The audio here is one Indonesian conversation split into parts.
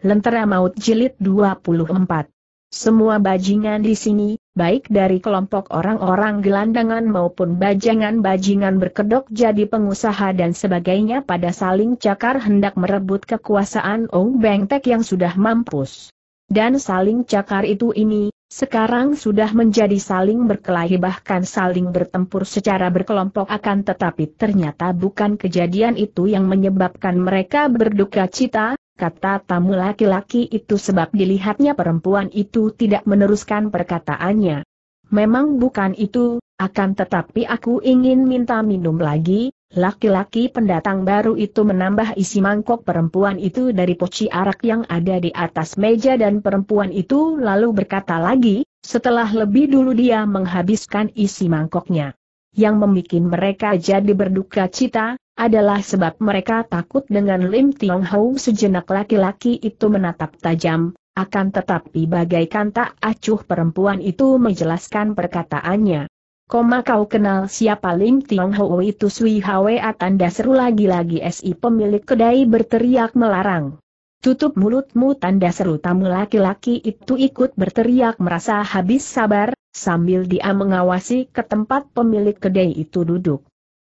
Lentera Maut Jilid 24. Semua bajingan di sini, baik dari kelompok orang-orang gelandangan maupun bajangan-bajingan berkedok jadi pengusaha dan sebagainya pada saling cakar hendak merebut kekuasaan Ong Bengtek yang sudah mampus. Dan saling cakar itu ini, sekarang sudah menjadi saling berkelahi bahkan saling bertempur secara berkelompok akan tetapi ternyata bukan kejadian itu yang menyebabkan mereka berduka cita, kata tamu laki-laki itu sebab dilihatnya perempuan itu tidak meneruskan perkataannya. Memang bukan itu, akan tetapi aku ingin minta minum lagi, laki-laki pendatang baru itu menambah isi mangkok perempuan itu dari poci arak yang ada di atas meja dan perempuan itu lalu berkata lagi, setelah lebih dulu dia menghabiskan isi mangkoknya. Yang membuat mereka jadi berduka cita, adalah sebab mereka takut dengan Lim Tiong Hou sejenak laki-laki itu menatap tajam, akan tetapi bagaikan tak acuh perempuan itu menjelaskan perkataannya. Koma kau kenal siapa Lim Tiong Hou itu Sui Hwa tanda seru lagi-lagi SI pemilik kedai berteriak melarang. Tutup mulutmu tanda seru tamu laki-laki itu ikut berteriak merasa habis sabar, sambil dia mengawasi ke tempat pemilik kedai itu duduk.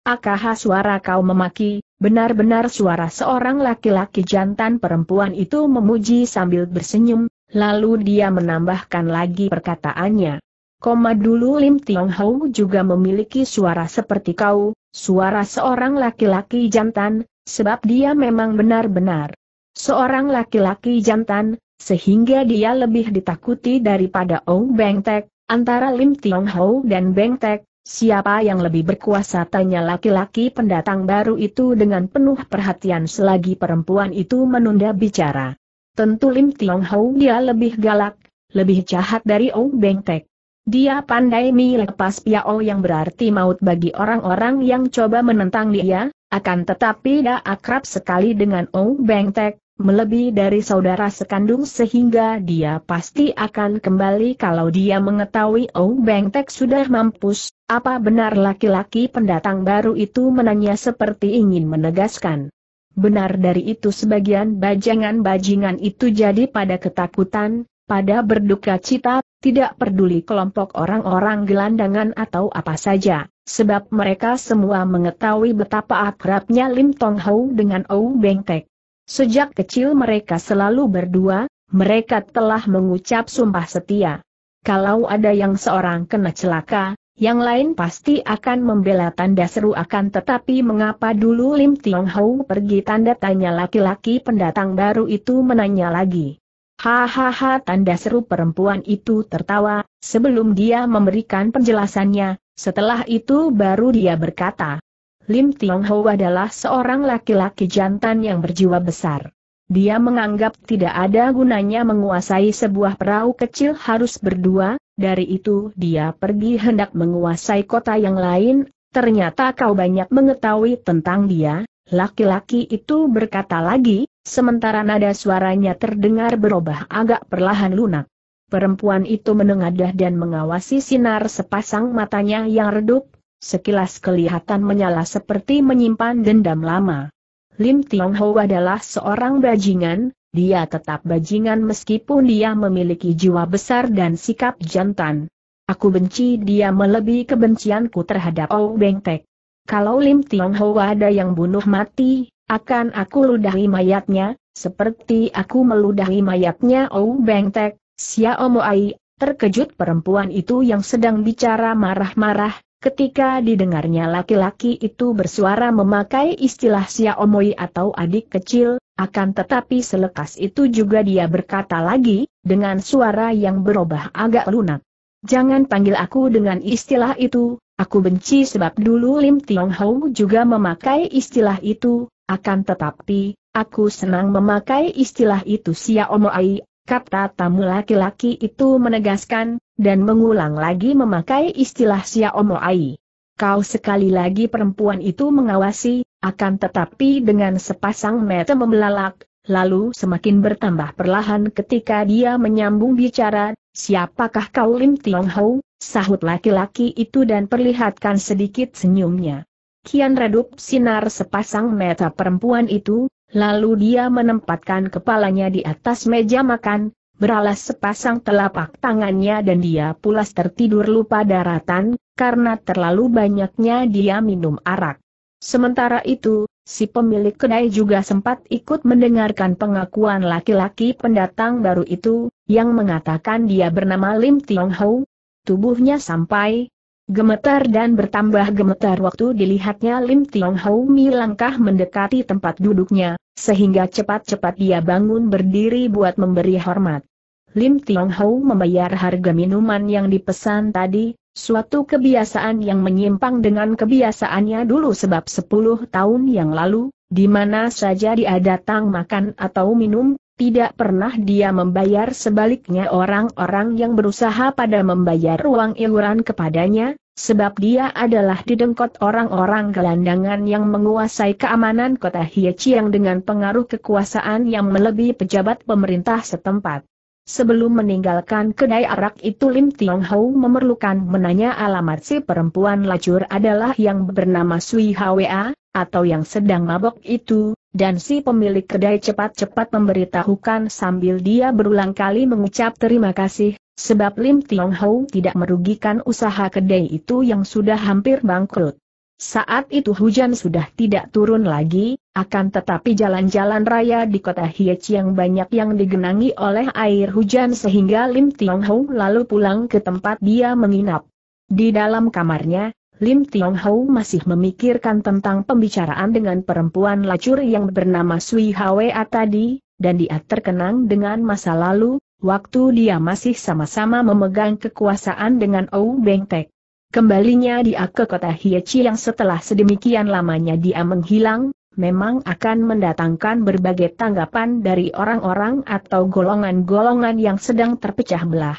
Akah suara kau memaki, benar-benar suara seorang laki-laki jantan perempuan itu memuji sambil bersenyum, lalu dia menambahkan lagi perkataannya. Koma dulu Lim Tiong Hau juga memiliki suara seperti kau, suara seorang laki-laki jantan, sebab dia memang benar-benar seorang laki-laki jantan, sehingga dia lebih ditakuti daripada Ong Beng Tek, antara Lim Tiong Hau dan Beng Tek, Siapa yang lebih berkuasa tanya laki-laki pendatang baru itu dengan penuh perhatian selagi perempuan itu menunda bicara. Tentu Lim Tiong Hou dia lebih galak, lebih jahat dari Ong Beng Tek. Dia pandai melepas piao yang berarti maut bagi orang-orang yang coba menentang dia, akan tetapi dia akrab sekali dengan Ong Beng Tek, melebihi dari saudara sekandung sehingga dia pasti akan kembali kalau dia mengetahui Ou oh, Beng Tek sudah mampus, apa benar laki-laki pendatang baru itu menanya seperti ingin menegaskan. Benar dari itu sebagian bajangan-bajingan itu jadi pada ketakutan, pada berduka cita, tidak peduli kelompok orang-orang gelandangan atau apa saja, sebab mereka semua mengetahui betapa akrabnya Lim Tong Hau dengan Ou Beng Tek. Sejak kecil mereka selalu berdua, mereka telah mengucap sumpah setia. Kalau ada yang seorang kena celaka, yang lain pasti akan membela tanda seru akan tetapi mengapa dulu Lim Tiong Hou pergi tanda tanya laki-laki pendatang baru itu menanya lagi. Hahaha tanda seru perempuan itu tertawa, sebelum dia memberikan penjelasannya, setelah itu baru dia berkata, Lim Tiong Ho adalah seorang laki-laki jantan yang berjiwa besar. Dia menganggap tidak ada gunanya menguasai sebuah perahu kecil harus berdua, dari itu dia pergi hendak menguasai kota yang lain, ternyata kau banyak mengetahui tentang dia, laki-laki itu berkata lagi, sementara nada suaranya terdengar berubah agak perlahan lunak. Perempuan itu menengadah dan mengawasi sinar sepasang matanya yang redup, Sekilas kelihatan menyala seperti menyimpan dendam lama. Lim Tiong Ho adalah seorang bajingan, dia tetap bajingan meskipun dia memiliki jiwa besar dan sikap jantan. Aku benci dia melebihi kebencianku terhadap Ou Beng Tek. Kalau Lim Tiong Ho ada yang bunuh mati, akan aku ludahi mayatnya, seperti aku meludahi mayatnya Ou Beng Tek, Xiao Ai, terkejut perempuan itu yang sedang bicara marah-marah, Ketika didengarnya laki-laki itu bersuara memakai istilah Xiaomoi atau adik kecil, akan tetapi selekas itu juga dia berkata lagi, dengan suara yang berubah agak lunak. Jangan panggil aku dengan istilah itu, aku benci sebab dulu Lim Tiong Hou juga memakai istilah itu, akan tetapi, aku senang memakai istilah itu Xiaomoi, kata tamu laki-laki itu menegaskan, dan mengulang lagi memakai istilah Xiaomoai. Kau sekali lagi perempuan itu mengawasi, akan tetapi dengan sepasang mata membelalak, lalu semakin bertambah perlahan ketika dia menyambung bicara, siapakah kau Lim Tiong Hou, sahut laki-laki itu dan perlihatkan sedikit senyumnya. Kian redup sinar sepasang mata perempuan itu, Lalu dia menempatkan kepalanya di atas meja makan, beralas sepasang telapak tangannya dan dia pulas tertidur lupa daratan, karena terlalu banyaknya dia minum arak. Sementara itu, si pemilik kedai juga sempat ikut mendengarkan pengakuan laki-laki pendatang baru itu, yang mengatakan dia bernama Lim Tiong Hou. Tubuhnya sampai, Gemetar dan bertambah gemetar waktu dilihatnya Lim Tiong Mi langkah mendekati tempat duduknya, sehingga cepat-cepat dia bangun berdiri buat memberi hormat. Lim Tiong membayar harga minuman yang dipesan tadi, suatu kebiasaan yang menyimpang dengan kebiasaannya dulu sebab 10 tahun yang lalu, di mana saja dia datang makan atau minum, tidak pernah dia membayar sebaliknya orang-orang yang berusaha pada membayar uang iuran kepadanya, sebab dia adalah didengkot orang-orang gelandangan yang menguasai keamanan kota Hiechiang dengan pengaruh kekuasaan yang melebihi pejabat pemerintah setempat. Sebelum meninggalkan kedai arak itu Lim Tiong Hau memerlukan menanya alamat si perempuan lacur adalah yang bernama Sui Hwa, atau yang sedang mabok itu, dan si pemilik kedai cepat-cepat memberitahukan sambil dia berulang kali mengucap terima kasih, sebab Lim Tiong Hou tidak merugikan usaha kedai itu yang sudah hampir bangkrut. Saat itu hujan sudah tidak turun lagi, akan tetapi jalan-jalan raya di kota yang banyak yang digenangi oleh air hujan sehingga Lim Tiong Hou lalu pulang ke tempat dia menginap. Di dalam kamarnya, Lim Tiong Hao masih memikirkan tentang pembicaraan dengan perempuan lacur yang bernama Sui Hwa tadi, dan dia terkenang dengan masa lalu, waktu dia masih sama-sama memegang kekuasaan dengan Ou Beng Tek. Kembalinya dia ke kota Hiechi yang setelah sedemikian lamanya dia menghilang, memang akan mendatangkan berbagai tanggapan dari orang-orang atau golongan-golongan yang sedang terpecah belah.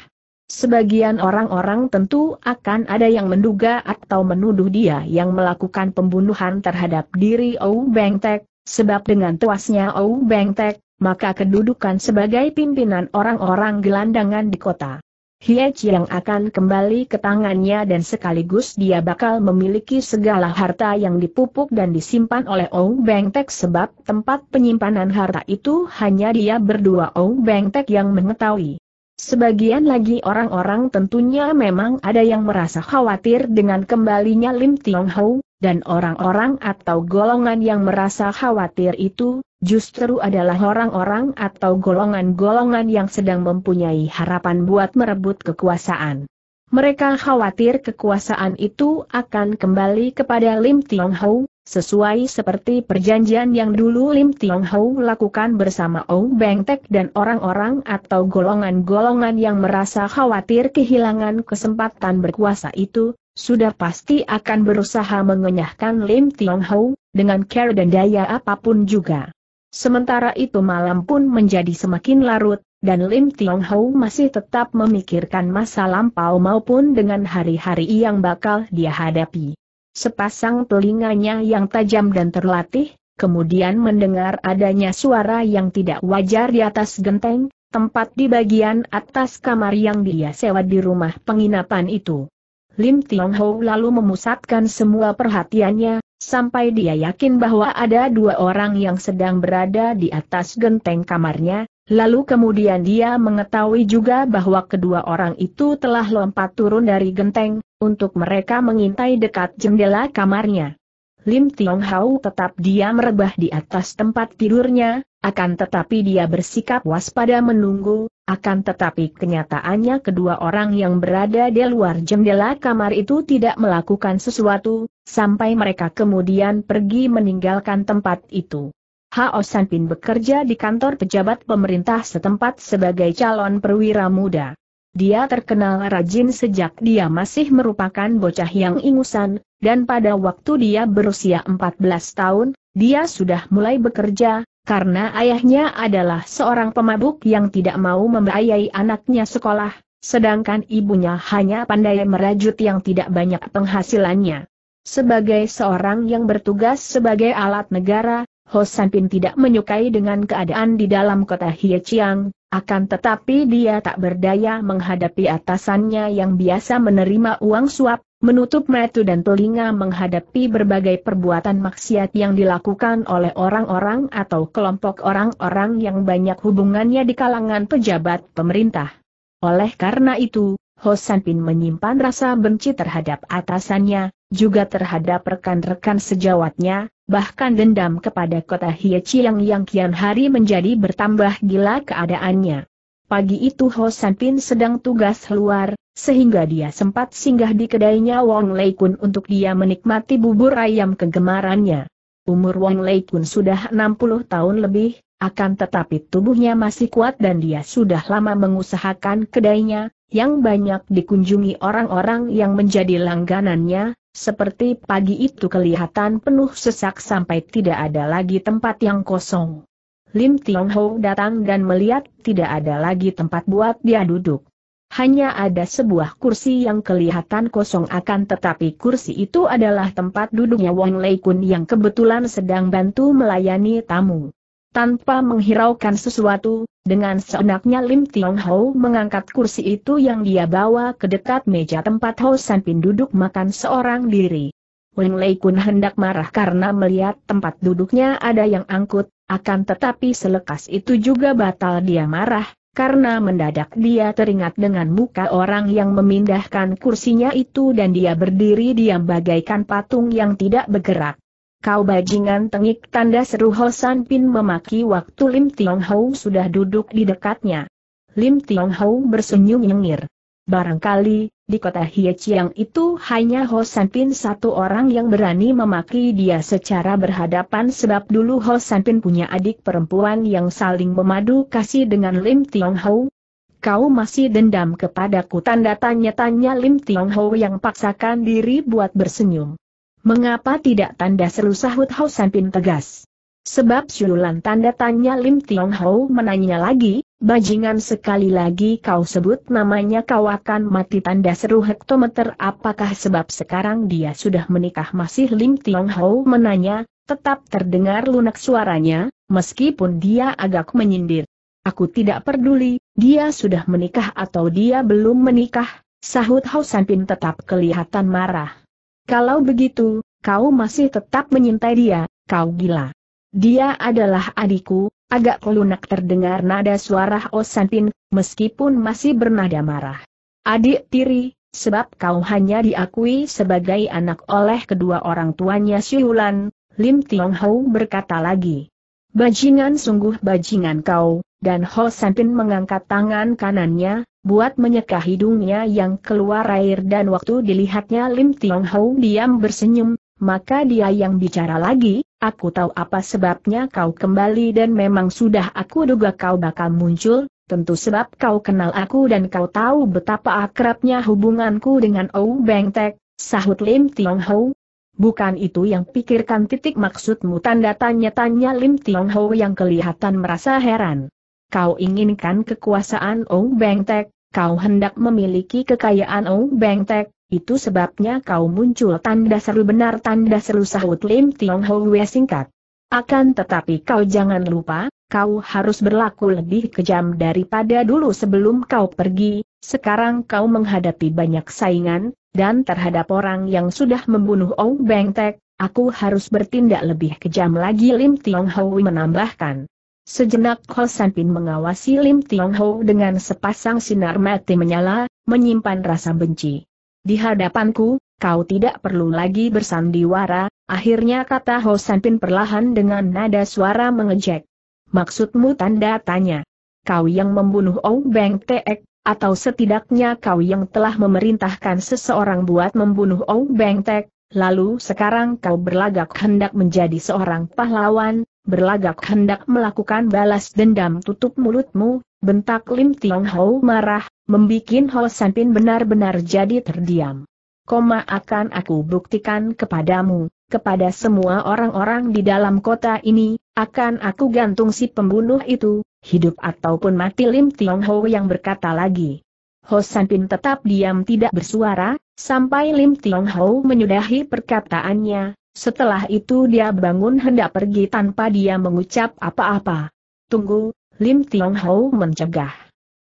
Sebagian orang-orang tentu akan ada yang menduga atau menuduh dia yang melakukan pembunuhan terhadap diri Ou Beng Tek, sebab dengan tuasnya Ou Beng Tek, maka kedudukan sebagai pimpinan orang-orang gelandangan di kota Hie yang akan kembali ke tangannya dan sekaligus dia bakal memiliki segala harta yang dipupuk dan disimpan oleh Ou Beng Tek sebab tempat penyimpanan harta itu hanya dia berdua Ou Beng Tek yang mengetahui. Sebagian lagi orang-orang tentunya memang ada yang merasa khawatir dengan kembalinya Lim Tiong Hou, dan orang-orang atau golongan yang merasa khawatir itu, justru adalah orang-orang atau golongan-golongan yang sedang mempunyai harapan buat merebut kekuasaan. Mereka khawatir kekuasaan itu akan kembali kepada Lim Tiong Hou, Sesuai seperti perjanjian yang dulu Lim Tiong Hau lakukan bersama Ou Beng Tek dan orang-orang atau golongan-golongan yang merasa khawatir kehilangan kesempatan berkuasa itu, sudah pasti akan berusaha mengenyahkan Lim Tiong Hau, dengan care dan daya apapun juga. Sementara itu malam pun menjadi semakin larut, dan Lim Tiong Hau masih tetap memikirkan masa lampau maupun dengan hari-hari yang bakal dia hadapi sepasang telinganya yang tajam dan terlatih, kemudian mendengar adanya suara yang tidak wajar di atas genteng, tempat di bagian atas kamar yang dia sewa di rumah penginapan itu. Lim Tiong Ho lalu memusatkan semua perhatiannya, sampai dia yakin bahwa ada dua orang yang sedang berada di atas genteng kamarnya, Lalu kemudian dia mengetahui juga bahwa kedua orang itu telah lompat turun dari genteng, untuk mereka mengintai dekat jendela kamarnya. Lim Tiong Hau tetap diam rebah di atas tempat tidurnya, akan tetapi dia bersikap waspada menunggu, akan tetapi kenyataannya kedua orang yang berada di luar jendela kamar itu tidak melakukan sesuatu, sampai mereka kemudian pergi meninggalkan tempat itu. Hao San bekerja di kantor pejabat pemerintah setempat sebagai calon perwira muda. Dia terkenal rajin sejak dia masih merupakan bocah yang ingusan, dan pada waktu dia berusia 14 tahun, dia sudah mulai bekerja, karena ayahnya adalah seorang pemabuk yang tidak mau membiayai anaknya sekolah, sedangkan ibunya hanya pandai merajut yang tidak banyak penghasilannya. Sebagai seorang yang bertugas sebagai alat negara, Hosanpin Pin tidak menyukai dengan keadaan di dalam kota Chiang, akan tetapi dia tak berdaya menghadapi atasannya yang biasa menerima uang suap, menutup metu dan telinga menghadapi berbagai perbuatan maksiat yang dilakukan oleh orang-orang atau kelompok orang-orang yang banyak hubungannya di kalangan pejabat pemerintah. Oleh karena itu, Hosanpin Pin menyimpan rasa benci terhadap atasannya, juga terhadap rekan-rekan sejawatnya, bahkan dendam kepada kota Hiechiang yang kian hari menjadi bertambah gila keadaannya. Pagi itu Ho San Pin sedang tugas luar, sehingga dia sempat singgah di kedainya Wong Lei Kun untuk dia menikmati bubur ayam kegemarannya. Umur Wong Lei Kun sudah 60 tahun lebih, akan tetapi tubuhnya masih kuat dan dia sudah lama mengusahakan kedainya, yang banyak dikunjungi orang-orang yang menjadi langganannya, seperti pagi itu kelihatan penuh sesak sampai tidak ada lagi tempat yang kosong. Lim Tiong Ho datang dan melihat tidak ada lagi tempat buat dia duduk. Hanya ada sebuah kursi yang kelihatan kosong akan tetapi kursi itu adalah tempat duduknya Wong Lei Kun yang kebetulan sedang bantu melayani tamu. Tanpa menghiraukan sesuatu, dengan seenaknya Lim Tiong Hao mengangkat kursi itu yang dia bawa ke dekat meja tempat Ho San Pin duduk makan seorang diri. Wen Lei Kun hendak marah karena melihat tempat duduknya ada yang angkut, akan tetapi selekas itu juga batal dia marah, karena mendadak dia teringat dengan muka orang yang memindahkan kursinya itu dan dia berdiri diam bagaikan patung yang tidak bergerak. Kau bajingan tengik tanda seru Ho San Pin memaki waktu Lim Tiong Hou sudah duduk di dekatnya. Lim Tiong Hou bersenyum nyengir. Barangkali, di kota yang itu hanya Ho San Pin satu orang yang berani memaki dia secara berhadapan sebab dulu Ho San Pin punya adik perempuan yang saling memadu kasih dengan Lim Tiong Hou. Kau masih dendam kepadaku tanda tanya-tanya Lim Tiong Hou yang paksakan diri buat bersenyum. Mengapa tidak tanda seru sahut Hou Sanpin tegas? Sebab siulan tanda tanya Lim Tiong Hao menanya lagi, bajingan sekali lagi kau sebut namanya kau akan mati tanda seru hektometer apakah sebab sekarang dia sudah menikah masih Lim Tiong Hao menanya, tetap terdengar lunak suaranya, meskipun dia agak menyindir. Aku tidak peduli, dia sudah menikah atau dia belum menikah, sahut Hao Sanpin tetap kelihatan marah. Kalau begitu, kau masih tetap menyintai dia, kau gila. Dia adalah adikku, agak lunak terdengar nada suara Osantin, oh meskipun masih bernada marah. Adik tiri, sebab kau hanya diakui sebagai anak oleh kedua orang tuanya Siulan, Lim Tiong Hou berkata lagi. Bajingan sungguh bajingan kau, dan Ho Santin mengangkat tangan kanannya, buat menyeka hidungnya yang keluar air dan waktu dilihatnya Lim Tiong Hou diam bersenyum, maka dia yang bicara lagi, aku tahu apa sebabnya kau kembali dan memang sudah aku duga kau bakal muncul, tentu sebab kau kenal aku dan kau tahu betapa akrabnya hubunganku dengan Ou Beng Tek, sahut Lim Tiong Hou. Bukan itu yang pikirkan titik maksudmu tanda tanya-tanya Lim Tiong Ho yang kelihatan merasa heran. Kau inginkan kekuasaan Ou Beng Tek, kau hendak memiliki kekayaan Ong oh Beng Tek, itu sebabnya kau muncul tanda seru benar tanda seru sahut Lim Tiong Ho singkat. Akan tetapi kau jangan lupa, kau harus berlaku lebih kejam daripada dulu sebelum kau pergi, sekarang kau menghadapi banyak saingan, dan terhadap orang yang sudah membunuh Ong oh Beng Tek, aku harus bertindak lebih kejam lagi Lim Tiong Hui menambahkan. Sejenak Ho San Pin mengawasi Lim Tiong Ho dengan sepasang sinar mati menyala, menyimpan rasa benci. Di hadapanku, kau tidak perlu lagi bersandiwara, akhirnya kata Ho San Pin perlahan dengan nada suara mengejek. Maksudmu tanda tanya. Kau yang membunuh Ong Beng Teek, atau setidaknya kau yang telah memerintahkan seseorang buat membunuh Ong Beng Teek, lalu sekarang kau berlagak hendak menjadi seorang pahlawan, berlagak hendak melakukan balas dendam tutup mulutmu, bentak Lim Tiong Hou marah, membikin Ho San Pin benar-benar jadi terdiam. Koma akan aku buktikan kepadamu, kepada semua orang-orang di dalam kota ini, akan aku gantung si pembunuh itu, hidup ataupun mati Lim Tiong Ho yang berkata lagi. Ho San Pin tetap diam tidak bersuara, sampai Lim Tiong Ho menyudahi perkataannya, setelah itu dia bangun hendak pergi tanpa dia mengucap apa-apa. Tunggu, Lim Tiong Ho mencegah.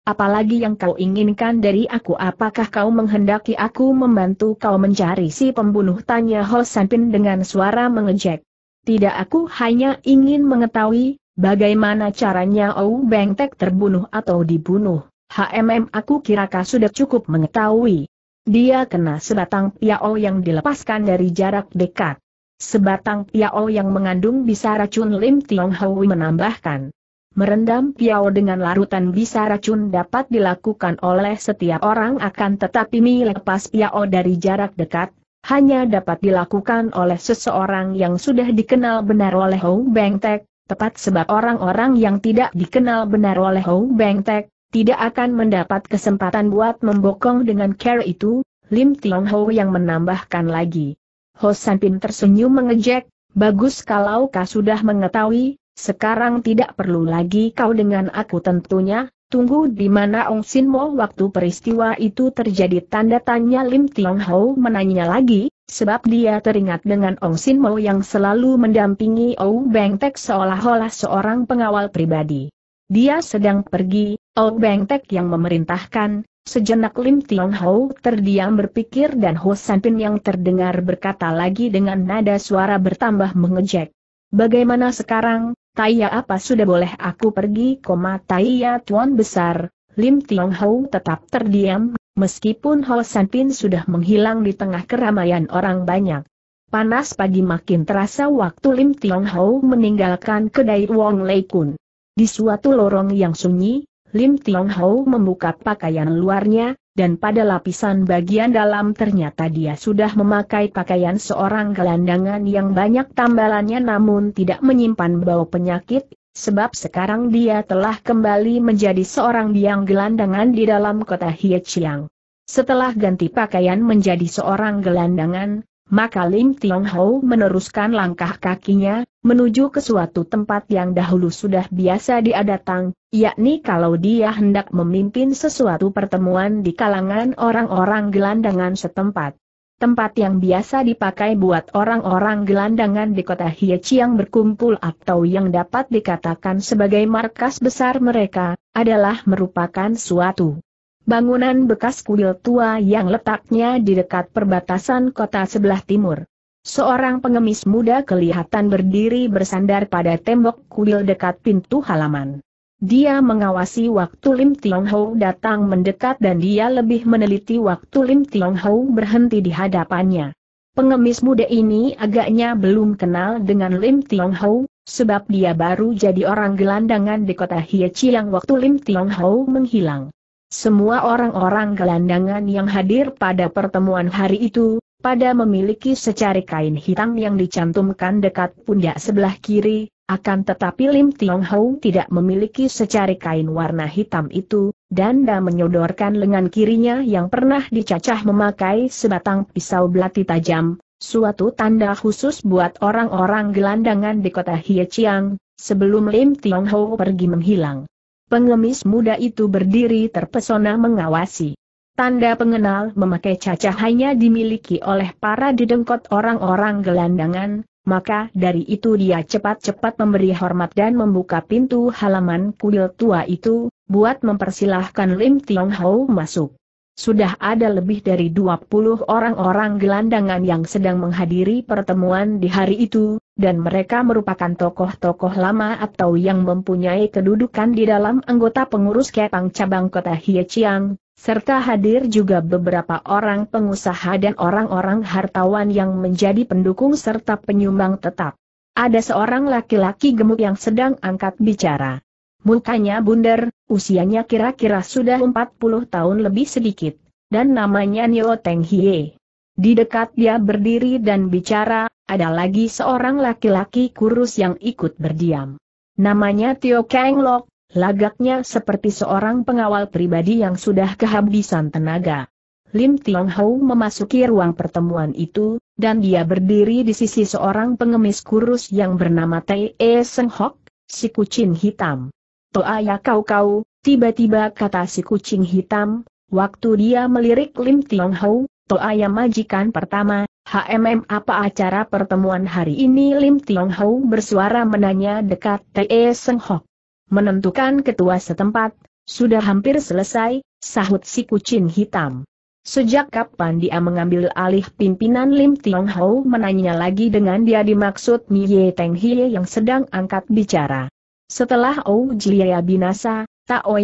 Apalagi yang kau inginkan dari aku apakah kau menghendaki aku membantu kau mencari si pembunuh tanya Ho Sanpin dengan suara mengejek. Tidak aku hanya ingin mengetahui, bagaimana caranya Ou Beng Tek terbunuh atau dibunuh. HMM aku kira sudah cukup mengetahui. Dia kena sebatang piao yang dilepaskan dari jarak dekat. Sebatang piao yang mengandung bisa racun Lim Tiong Hui menambahkan. Merendam piao dengan larutan bisa racun dapat dilakukan oleh setiap orang akan tetapi melepas piao dari jarak dekat, hanya dapat dilakukan oleh seseorang yang sudah dikenal benar oleh Hou Beng Tek, tepat sebab orang-orang yang tidak dikenal benar oleh Hou Beng Tek, tidak akan mendapat kesempatan buat membokong dengan care itu, Lim Tiong Hou yang menambahkan lagi. Hosan Pin tersenyum mengejek, bagus kalau kau sudah mengetahui, sekarang tidak perlu lagi kau dengan aku tentunya, tunggu di mana Ong Sin Mo waktu peristiwa itu terjadi tanda tanya Lim Tiong Ho menanya lagi, sebab dia teringat dengan Ong Sin Mo yang selalu mendampingi Ou Beng Tek seolah-olah seorang pengawal pribadi. Dia sedang pergi, Ou Beng Tek yang memerintahkan, Sejenak Lim Tiong Ho terdiam berpikir dan Ho San yang terdengar berkata lagi dengan nada suara bertambah mengejek. Bagaimana sekarang, Taiya apa sudah boleh aku pergi, Taiya Tuan Besar, Lim Tiong Ho tetap terdiam, meskipun Ho San sudah menghilang di tengah keramaian orang banyak. Panas pagi makin terasa waktu Lim Tiong Ho meninggalkan kedai Wong Lei Kun. Di suatu lorong yang sunyi, Lim Tiong Hou membuka pakaian luarnya, dan pada lapisan bagian dalam ternyata dia sudah memakai pakaian seorang gelandangan yang banyak tambalannya namun tidak menyimpan bau penyakit, sebab sekarang dia telah kembali menjadi seorang biang gelandangan di dalam kota Chiang. Setelah ganti pakaian menjadi seorang gelandangan, maka Lim Tiong Ho meneruskan langkah kakinya, menuju ke suatu tempat yang dahulu sudah biasa dia datang, yakni kalau dia hendak memimpin sesuatu pertemuan di kalangan orang-orang gelandangan setempat. Tempat yang biasa dipakai buat orang-orang gelandangan di kota Hie Chiang berkumpul atau yang dapat dikatakan sebagai markas besar mereka, adalah merupakan suatu bangunan bekas kuil tua yang letaknya di dekat perbatasan kota sebelah timur. Seorang pengemis muda kelihatan berdiri bersandar pada tembok kuil dekat pintu halaman. Dia mengawasi waktu Lim Tiong Hou datang mendekat dan dia lebih meneliti waktu Lim Tiong Hou berhenti di hadapannya. Pengemis muda ini agaknya belum kenal dengan Lim Tiong Hou, sebab dia baru jadi orang gelandangan di kota Hiechi yang waktu Lim Tiong Hou menghilang. Semua orang-orang gelandangan yang hadir pada pertemuan hari itu, pada memiliki secari kain hitam yang dicantumkan dekat pundak sebelah kiri, akan tetapi Lim Tiong Hou tidak memiliki secari kain warna hitam itu, dan menyodorkan lengan kirinya yang pernah dicacah memakai sebatang pisau belati tajam, suatu tanda khusus buat orang-orang gelandangan di kota Chiang, sebelum Lim Tiong Hou pergi menghilang pengemis muda itu berdiri terpesona mengawasi. Tanda pengenal memakai cacah hanya dimiliki oleh para didengkot orang-orang gelandangan, maka dari itu dia cepat-cepat memberi hormat dan membuka pintu halaman kuil tua itu, buat mempersilahkan Lim Tiong Hao masuk. Sudah ada lebih dari 20 orang-orang gelandangan yang sedang menghadiri pertemuan di hari itu, dan mereka merupakan tokoh-tokoh lama atau yang mempunyai kedudukan di dalam anggota pengurus Kepang cabang kota Hiechiang, serta hadir juga beberapa orang pengusaha dan orang-orang hartawan yang menjadi pendukung serta penyumbang tetap. Ada seorang laki-laki gemuk yang sedang angkat bicara. Mukanya bundar, usianya kira-kira sudah 40 tahun lebih sedikit, dan namanya Nyo Teng Hie. Di dekat dia berdiri dan bicara, ada lagi seorang laki-laki kurus yang ikut berdiam. Namanya Tio Kang Lok, lagaknya seperti seorang pengawal pribadi yang sudah kehabisan tenaga. Lim Tiong Hau memasuki ruang pertemuan itu, dan dia berdiri di sisi seorang pengemis kurus yang bernama Tae e Seng Hok, si kucing hitam. Toa ya kau kau, tiba-tiba kata si kucing hitam, waktu dia melirik Lim Tiong Hau, Toa majikan pertama, HMM apa acara pertemuan hari ini Lim Tiong Hau bersuara menanya dekat T.E. Seng Hok. Menentukan ketua setempat, sudah hampir selesai, sahut si kucing hitam. Sejak kapan dia mengambil alih pimpinan Lim Tiong Hau menanya lagi dengan dia dimaksud Miye Teng Hie yang sedang angkat bicara. Setelah Ou Jia binasa,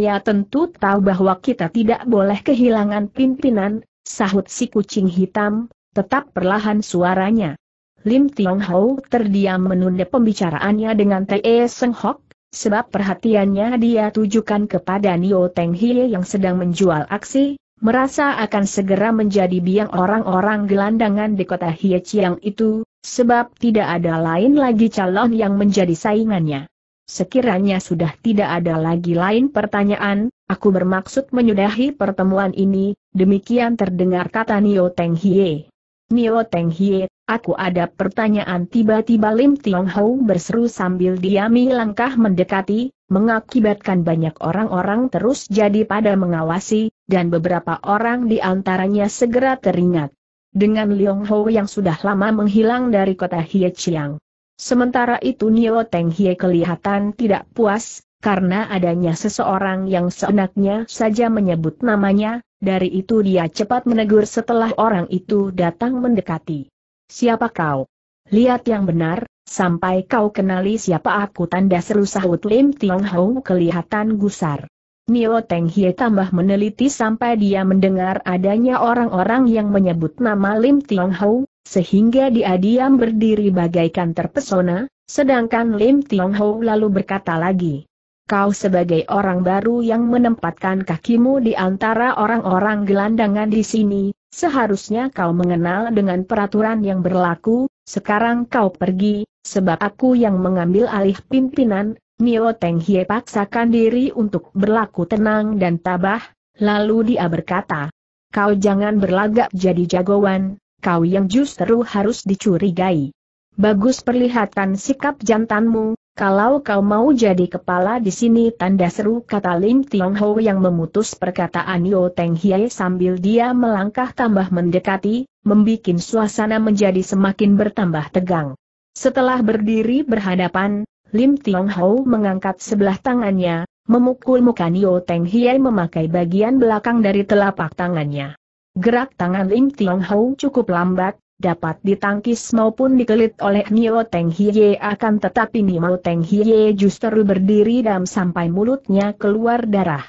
Ya tentu tahu bahwa kita tidak boleh kehilangan pimpinan, sahut si kucing hitam, tetap perlahan suaranya. Lim Tiong Hou terdiam menunda pembicaraannya dengan Te Seng Hok, sebab perhatiannya dia tujukan kepada Nio Teng Hie yang sedang menjual aksi, merasa akan segera menjadi biang orang-orang gelandangan di kota Hie Chiang itu, sebab tidak ada lain lagi calon yang menjadi saingannya. Sekiranya sudah tidak ada lagi lain pertanyaan, Aku bermaksud menyudahi pertemuan ini, demikian terdengar kata Nio Teng Hie. Nio Teng Hie, aku ada pertanyaan tiba-tiba Lim Tiong Hou berseru sambil diami langkah mendekati, mengakibatkan banyak orang-orang terus jadi pada mengawasi, dan beberapa orang di antaranya segera teringat. Dengan Liong Hou yang sudah lama menghilang dari kota Hie Chiang. Sementara itu Nio Teng Hie kelihatan tidak puas, karena adanya seseorang yang seenaknya saja menyebut namanya, dari itu dia cepat menegur setelah orang itu datang mendekati. Siapa kau? Lihat yang benar, sampai kau kenali siapa aku tanda seru sahut Lim Tiong Hong kelihatan gusar. Nio Teng Hie tambah meneliti sampai dia mendengar adanya orang-orang yang menyebut nama Lim Tiong Hou, sehingga dia diam berdiri bagaikan terpesona, sedangkan Lim Tiong Hou lalu berkata lagi, kau sebagai orang baru yang menempatkan kakimu di antara orang-orang gelandangan di sini, seharusnya kau mengenal dengan peraturan yang berlaku, sekarang kau pergi, sebab aku yang mengambil alih pimpinan, Nio Teng Hie paksakan diri untuk berlaku tenang dan tabah, lalu dia berkata, kau jangan berlagak jadi jagoan, kau yang justru harus dicurigai. Bagus perlihatan sikap jantanmu, kalau kau mau jadi kepala di sini tanda seru kata Lim Tiong Ho yang memutus perkataan Yo Teng Hye sambil dia melangkah tambah mendekati, membuat suasana menjadi semakin bertambah tegang. Setelah berdiri berhadapan, Lim Tiong Ho mengangkat sebelah tangannya, memukul muka Yo Teng Hye memakai bagian belakang dari telapak tangannya. Gerak tangan Lim Tiong Ho cukup lambat, dapat ditangkis maupun dikelit oleh Nio Teng Hiye akan tetapi Nio Teng Hiye justru berdiri dan sampai mulutnya keluar darah.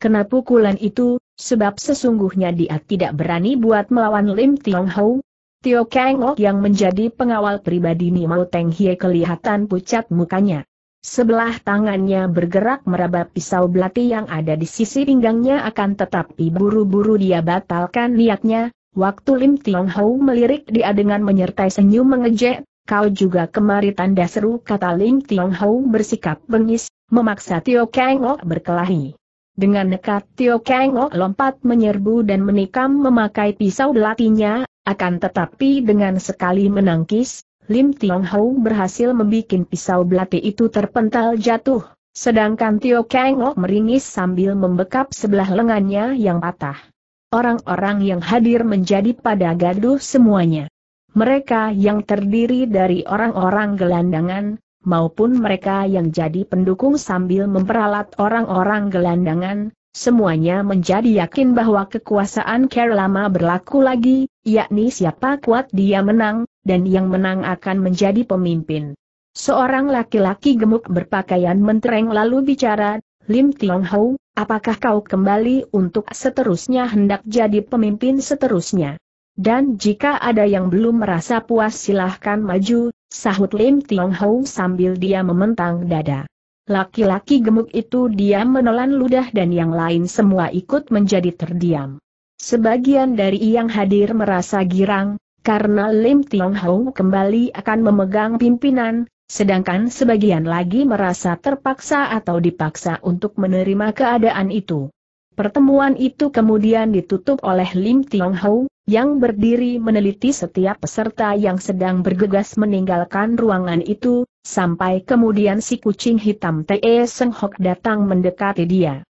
Kena pukulan itu, sebab sesungguhnya dia tidak berani buat melawan Lim Tiong Hou. Tio Kang Ok yang menjadi pengawal pribadi Nio Teng Hiye kelihatan pucat mukanya. Sebelah tangannya bergerak meraba pisau belati yang ada di sisi pinggangnya akan tetapi buru-buru dia batalkan niatnya, Waktu Lim Tiong Hou melirik dia dengan menyertai senyum mengejek, kau juga kemari tanda seru kata Lim Tiong Hou bersikap bengis, memaksa Tio Kang O berkelahi. Dengan nekat Tio Kang O lompat menyerbu dan menikam memakai pisau belatinya, akan tetapi dengan sekali menangkis, Lim Tiong Hou berhasil membuat pisau belati itu terpental jatuh, sedangkan Tio Kang O meringis sambil membekap sebelah lengannya yang patah. Orang-orang yang hadir menjadi pada gaduh semuanya. Mereka yang terdiri dari orang-orang gelandangan, maupun mereka yang jadi pendukung sambil memperalat orang-orang gelandangan, semuanya menjadi yakin bahwa kekuasaan Kerlama berlaku lagi, yakni siapa kuat dia menang, dan yang menang akan menjadi pemimpin. Seorang laki-laki gemuk berpakaian mentereng lalu bicara, Lim Tiong Hou, apakah kau kembali untuk seterusnya hendak jadi pemimpin seterusnya? Dan jika ada yang belum merasa puas silahkan maju, sahut Lim Tiong Hou sambil dia mementang dada. Laki-laki gemuk itu diam menelan ludah dan yang lain semua ikut menjadi terdiam. Sebagian dari yang hadir merasa girang, karena Lim Tiong Hou kembali akan memegang pimpinan, sedangkan sebagian lagi merasa terpaksa atau dipaksa untuk menerima keadaan itu. Pertemuan itu kemudian ditutup oleh Lim Tiong Hou, yang berdiri meneliti setiap peserta yang sedang bergegas meninggalkan ruangan itu, sampai kemudian si kucing hitam T.E. Seng Hok datang mendekati dia.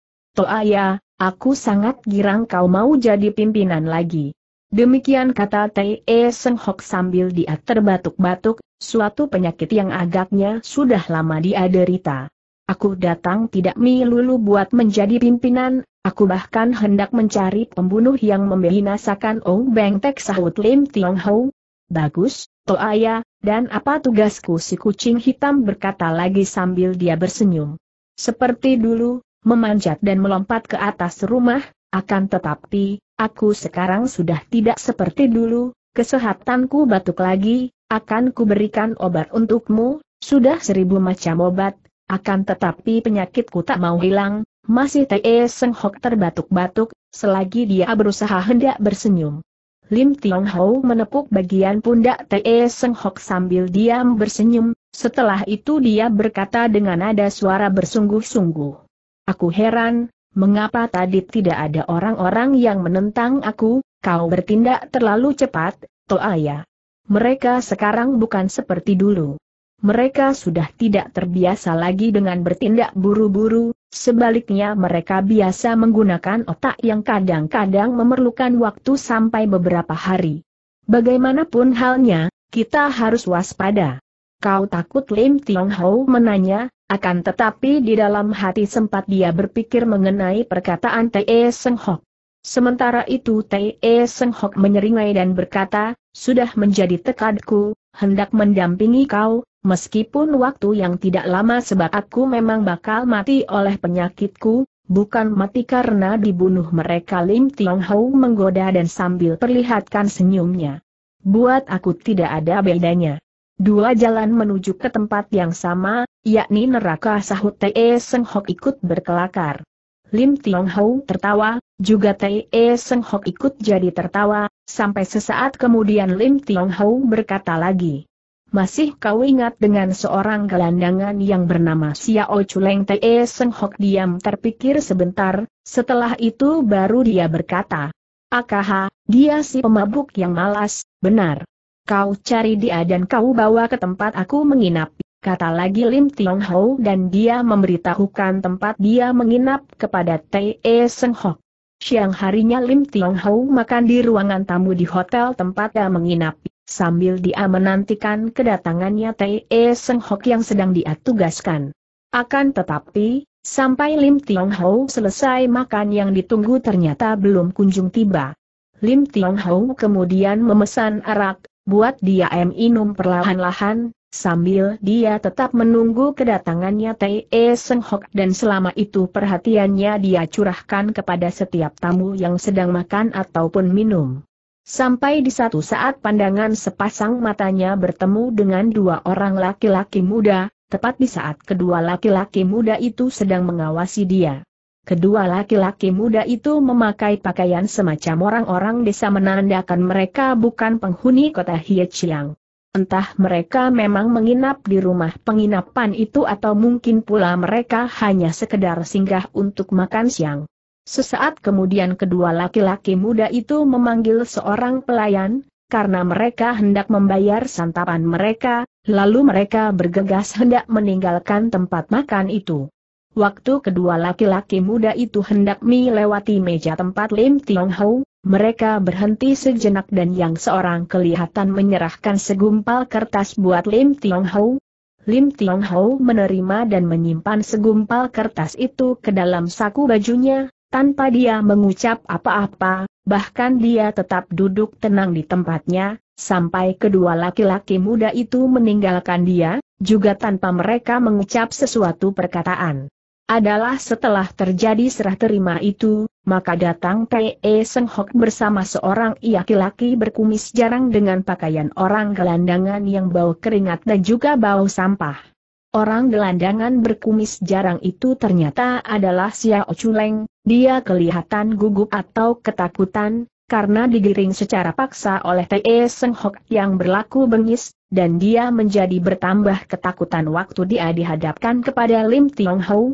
Ya, aku sangat girang kau mau jadi pimpinan lagi. Demikian kata Tei e Seng Hok sambil dia terbatuk-batuk, suatu penyakit yang agaknya sudah lama dia derita. Aku datang tidak milulu buat menjadi pimpinan, aku bahkan hendak mencari pembunuh yang membinasakan Ong Beng Tek sahut Lim Tiong Ho. Bagus, ayah. dan apa tugasku si kucing hitam berkata lagi sambil dia bersenyum. Seperti dulu, memanjat dan melompat ke atas rumah, akan tetapi, Aku sekarang sudah tidak seperti dulu, kesehatanku batuk lagi, akan kuberikan obat untukmu, sudah seribu macam obat, akan tetapi penyakitku tak mau hilang, masih T.E. Seng Hok terbatuk-batuk, selagi dia berusaha hendak bersenyum. Lim Tiong Hou menepuk bagian pundak T.E. Seng Hok sambil diam bersenyum, setelah itu dia berkata dengan nada suara bersungguh-sungguh. Aku heran, mengapa tadi tidak ada orang-orang yang menentang aku, kau bertindak terlalu cepat, Toaya. Mereka sekarang bukan seperti dulu. Mereka sudah tidak terbiasa lagi dengan bertindak buru-buru, sebaliknya mereka biasa menggunakan otak yang kadang-kadang memerlukan waktu sampai beberapa hari. Bagaimanapun halnya, kita harus waspada. Kau takut Lim Tiong Hou menanya, akan tetapi di dalam hati sempat dia berpikir mengenai perkataan T.E. Seng Hok. Sementara itu T.E. Seng Hok menyeringai dan berkata, sudah menjadi tekadku, hendak mendampingi kau, meskipun waktu yang tidak lama sebab aku memang bakal mati oleh penyakitku, bukan mati karena dibunuh mereka Lim Tiong Hou menggoda dan sambil perlihatkan senyumnya. Buat aku tidak ada bedanya. Dua jalan menuju ke tempat yang sama, yakni neraka sahut T.E. Seng Hok ikut berkelakar. Lim Tiong Hou tertawa, juga T.E. Seng Hok ikut jadi tertawa, sampai sesaat kemudian Lim Tiong Hou berkata lagi. Masih kau ingat dengan seorang gelandangan yang bernama Xiao Chuleng T.E. Seng Hok diam terpikir sebentar, setelah itu baru dia berkata. Akaha, dia si pemabuk yang malas, benar, Kau cari dia dan kau bawa ke tempat aku menginap. Kata lagi Lim Tiong Ho dan dia memberitahukan tempat dia menginap kepada T.E. Seng Ho. Siang harinya Lim Tiong Ho makan di ruangan tamu di hotel tempat dia menginap. Sambil dia menantikan kedatangannya T.E. Seng Ho yang sedang dia tugaskan. Akan tetapi, sampai Lim Tiong Ho selesai makan yang ditunggu ternyata belum kunjung tiba. Lim Tiong Ho kemudian memesan arak, buat dia minum perlahan-lahan, sambil dia tetap menunggu kedatangannya T.E. Seng Hok dan selama itu perhatiannya dia curahkan kepada setiap tamu yang sedang makan ataupun minum. Sampai di satu saat pandangan sepasang matanya bertemu dengan dua orang laki-laki muda, tepat di saat kedua laki-laki muda itu sedang mengawasi dia. Kedua laki-laki muda itu memakai pakaian semacam orang-orang desa menandakan mereka bukan penghuni kota Hiechiang. Entah mereka memang menginap di rumah penginapan itu atau mungkin pula mereka hanya sekedar singgah untuk makan siang. Sesaat kemudian kedua laki-laki muda itu memanggil seorang pelayan, karena mereka hendak membayar santapan mereka, lalu mereka bergegas hendak meninggalkan tempat makan itu. Waktu kedua laki-laki muda itu hendak melewati meja tempat Lim Tiong Hou, mereka berhenti sejenak dan yang seorang kelihatan menyerahkan segumpal kertas buat Lim Tiong Hou. Lim Tiong Hou menerima dan menyimpan segumpal kertas itu ke dalam saku bajunya, tanpa dia mengucap apa-apa, bahkan dia tetap duduk tenang di tempatnya, sampai kedua laki-laki muda itu meninggalkan dia, juga tanpa mereka mengucap sesuatu perkataan adalah setelah terjadi serah terima itu, maka datang P.E. E Seng Hok bersama seorang laki-laki berkumis jarang dengan pakaian orang gelandangan yang bau keringat dan juga bau sampah. Orang gelandangan berkumis jarang itu ternyata adalah Xiao Chuleng, dia kelihatan gugup atau ketakutan, karena digiring secara paksa oleh T.E. Seng Hok yang berlaku bengis, dan dia menjadi bertambah ketakutan waktu dia dihadapkan kepada Lim Tiong Hou,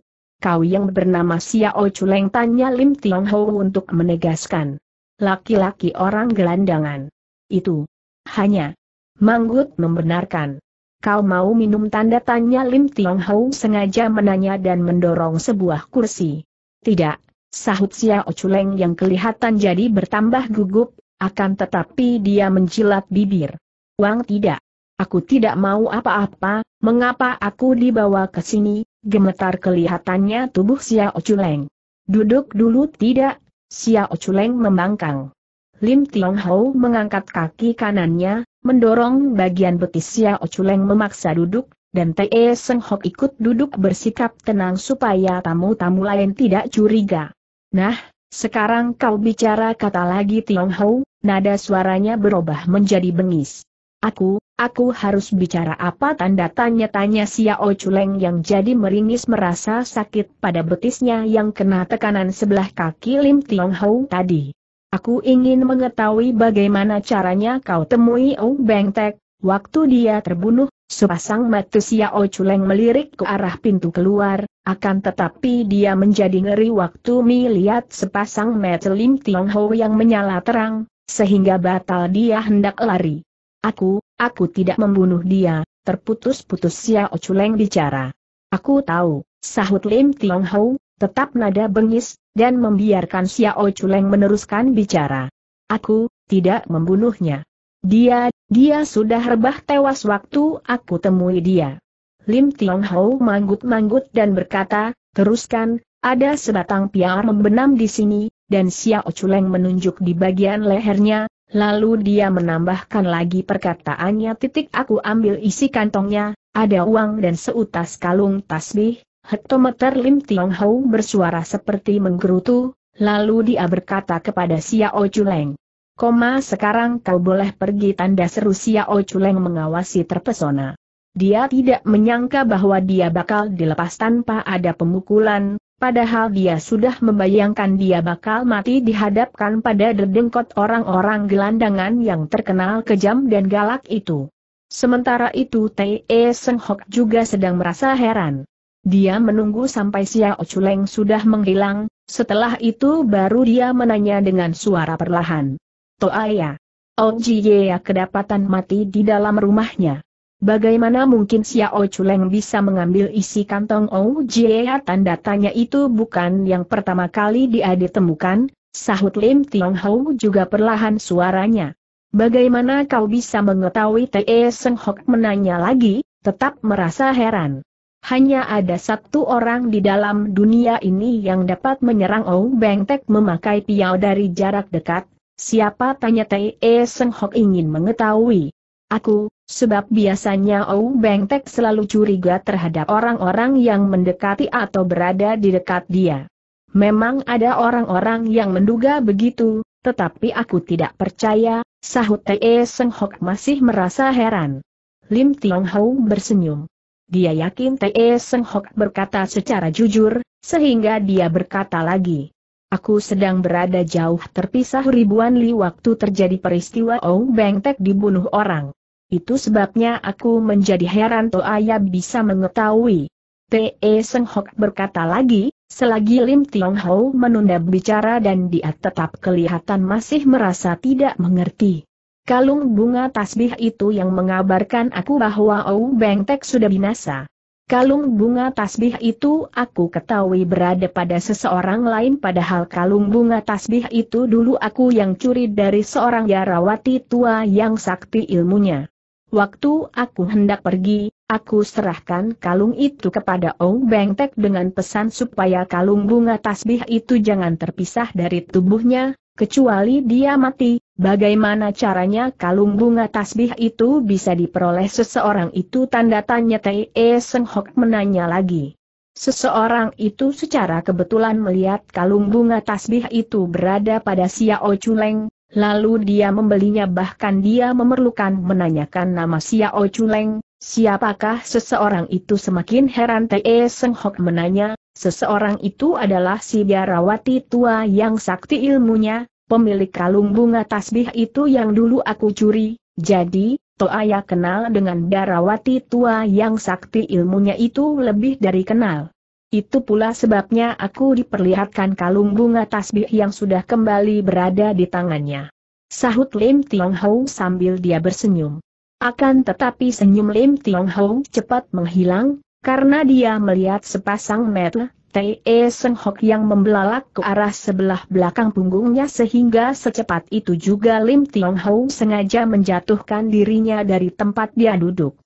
kau yang bernama Xiao Chuleng tanya Lim Tiong Ho untuk menegaskan. Laki-laki orang gelandangan. Itu. Hanya. Manggut membenarkan. Kau mau minum tanda tanya Lim Tiong Ho sengaja menanya dan mendorong sebuah kursi. Tidak, sahut Xiao Chuleng yang kelihatan jadi bertambah gugup, akan tetapi dia menjilat bibir. Wang tidak. Aku tidak mau apa-apa, mengapa aku dibawa ke sini, gemetar kelihatannya tubuh Xiao Chuleng. Duduk dulu tidak, Xiao Chuleng membangkang. Lim Tiong Hao mengangkat kaki kanannya, mendorong bagian betis Xiao Chuleng memaksa duduk, dan Te Seng Hok ikut duduk bersikap tenang supaya tamu-tamu lain tidak curiga. Nah, sekarang kau bicara kata lagi Tiong Hao, nada suaranya berubah menjadi bengis. Aku, Aku harus bicara apa tanda tanya-tanya Xiao Chuleng yang jadi meringis merasa sakit pada betisnya yang kena tekanan sebelah kaki Lim Tiong Hou tadi. Aku ingin mengetahui bagaimana caranya kau temui Ong Beng Tek, waktu dia terbunuh, sepasang mata Xiao Chuleng melirik ke arah pintu keluar, akan tetapi dia menjadi ngeri waktu melihat sepasang mata Lim Tiong hou yang menyala terang, sehingga batal dia hendak lari. Aku, Aku tidak membunuh dia, terputus-putus Xiao Chuleng bicara. Aku tahu, sahut Lim Tiong Hou, tetap nada bengis, dan membiarkan Xiao Chuleng meneruskan bicara. Aku, tidak membunuhnya. Dia, dia sudah rebah tewas waktu aku temui dia. Lim Tiong Hou manggut-manggut dan berkata, teruskan, ada sebatang piar membenam di sini, dan Xiao Chuleng menunjuk di bagian lehernya, Lalu dia menambahkan lagi perkataannya titik aku ambil isi kantongnya, ada uang dan seutas kalung tasbih, hektometer Lim Tiong Hou bersuara seperti menggerutu, lalu dia berkata kepada Xiao Chuleng. Koma sekarang kau boleh pergi tanda seru Xiao Chuleng mengawasi terpesona. Dia tidak menyangka bahwa dia bakal dilepas tanpa ada pemukulan, Padahal dia sudah membayangkan dia bakal mati dihadapkan pada derdengkot orang-orang gelandangan yang terkenal kejam dan galak itu. Sementara itu T.E. E Seng Hok juga sedang merasa heran. Dia menunggu sampai Xiao Chuleng sudah menghilang, setelah itu baru dia menanya dengan suara perlahan. Toa Toaya. Ong Jiye kedapatan mati di dalam rumahnya. Bagaimana mungkin Xiao Chuleng bisa mengambil isi kantong Ou Jia tanda tanya itu bukan yang pertama kali dia ditemukan, sahut Lim Tiong Hou juga perlahan suaranya. Bagaimana kau bisa mengetahui T.E. Seng Hok menanya lagi, tetap merasa heran. Hanya ada satu orang di dalam dunia ini yang dapat menyerang Ou Beng Tek memakai piau dari jarak dekat, siapa tanya T.E. Seng Hok ingin mengetahui. Aku, sebab biasanya Ou Beng Tek selalu curiga terhadap orang-orang yang mendekati atau berada di dekat dia. Memang ada orang-orang yang menduga begitu, tetapi aku tidak percaya, sahut Te Seng Hok masih merasa heran. Lim Tiong Hou bersenyum. Dia yakin Te Seng Hok berkata secara jujur, sehingga dia berkata lagi. Aku sedang berada jauh terpisah ribuan li waktu terjadi peristiwa Ong Beng Tek dibunuh orang. Itu sebabnya aku menjadi heran ayah bisa mengetahui. T.E. Seng Hok berkata lagi, selagi Lim Tiong Ho menunda bicara dan dia tetap kelihatan masih merasa tidak mengerti. Kalung bunga tasbih itu yang mengabarkan aku bahwa Ou Beng Tek sudah binasa. Kalung bunga tasbih itu aku ketahui berada pada seseorang lain padahal kalung bunga tasbih itu dulu aku yang curi dari seorang yarawati tua yang sakti ilmunya. Waktu aku hendak pergi, aku serahkan kalung itu kepada Ong Beng Tek dengan pesan supaya kalung bunga tasbih itu jangan terpisah dari tubuhnya, kecuali dia mati. Bagaimana caranya kalung bunga tasbih itu bisa diperoleh seseorang itu tanda tanya Tei e Seng Hok menanya lagi. Seseorang itu secara kebetulan melihat kalung bunga tasbih itu berada pada Xiao Chuleng, Lalu dia membelinya bahkan dia memerlukan menanyakan nama Xiao Chuleng, siapakah seseorang itu semakin heran Te Seng Hok menanya, seseorang itu adalah si biarawati tua yang sakti ilmunya, pemilik kalung bunga tasbih itu yang dulu aku curi, jadi, Toaya kenal dengan biarawati tua yang sakti ilmunya itu lebih dari kenal. Itu pula sebabnya aku diperlihatkan kalung bunga tasbih yang sudah kembali berada di tangannya. Sahut Lim Tiong Hou sambil dia bersenyum. Akan tetapi senyum Lim Tiong Hou cepat menghilang, karena dia melihat sepasang mata Te e Seng Hok yang membelalak ke arah sebelah belakang punggungnya sehingga secepat itu juga Lim Tiong Hou sengaja menjatuhkan dirinya dari tempat dia duduk.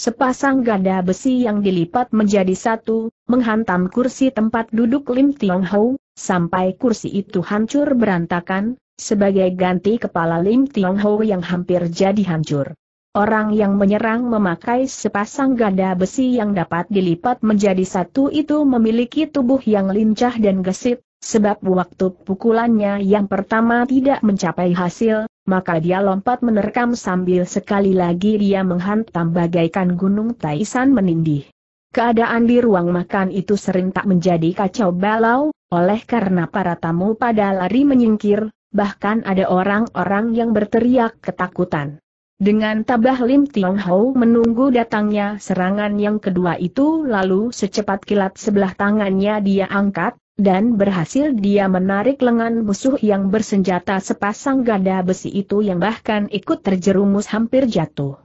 Sepasang gada besi yang dilipat menjadi satu, menghantam kursi tempat duduk Lim Tiong Hou, sampai kursi itu hancur berantakan, sebagai ganti kepala Lim Tiong Hou yang hampir jadi hancur. Orang yang menyerang memakai sepasang gada besi yang dapat dilipat menjadi satu itu memiliki tubuh yang lincah dan gesit, Sebab waktu pukulannya yang pertama tidak mencapai hasil, maka dia lompat menerkam sambil sekali lagi dia menghantam bagaikan gunung Taisan menindih. Keadaan di ruang makan itu sering tak menjadi kacau balau, oleh karena para tamu pada lari menyingkir, bahkan ada orang-orang yang berteriak ketakutan. Dengan tabah Lim Tiong Hou menunggu datangnya serangan yang kedua itu lalu secepat kilat sebelah tangannya dia angkat, dan berhasil dia menarik lengan musuh yang bersenjata sepasang gada besi itu yang bahkan ikut terjerumus hampir jatuh.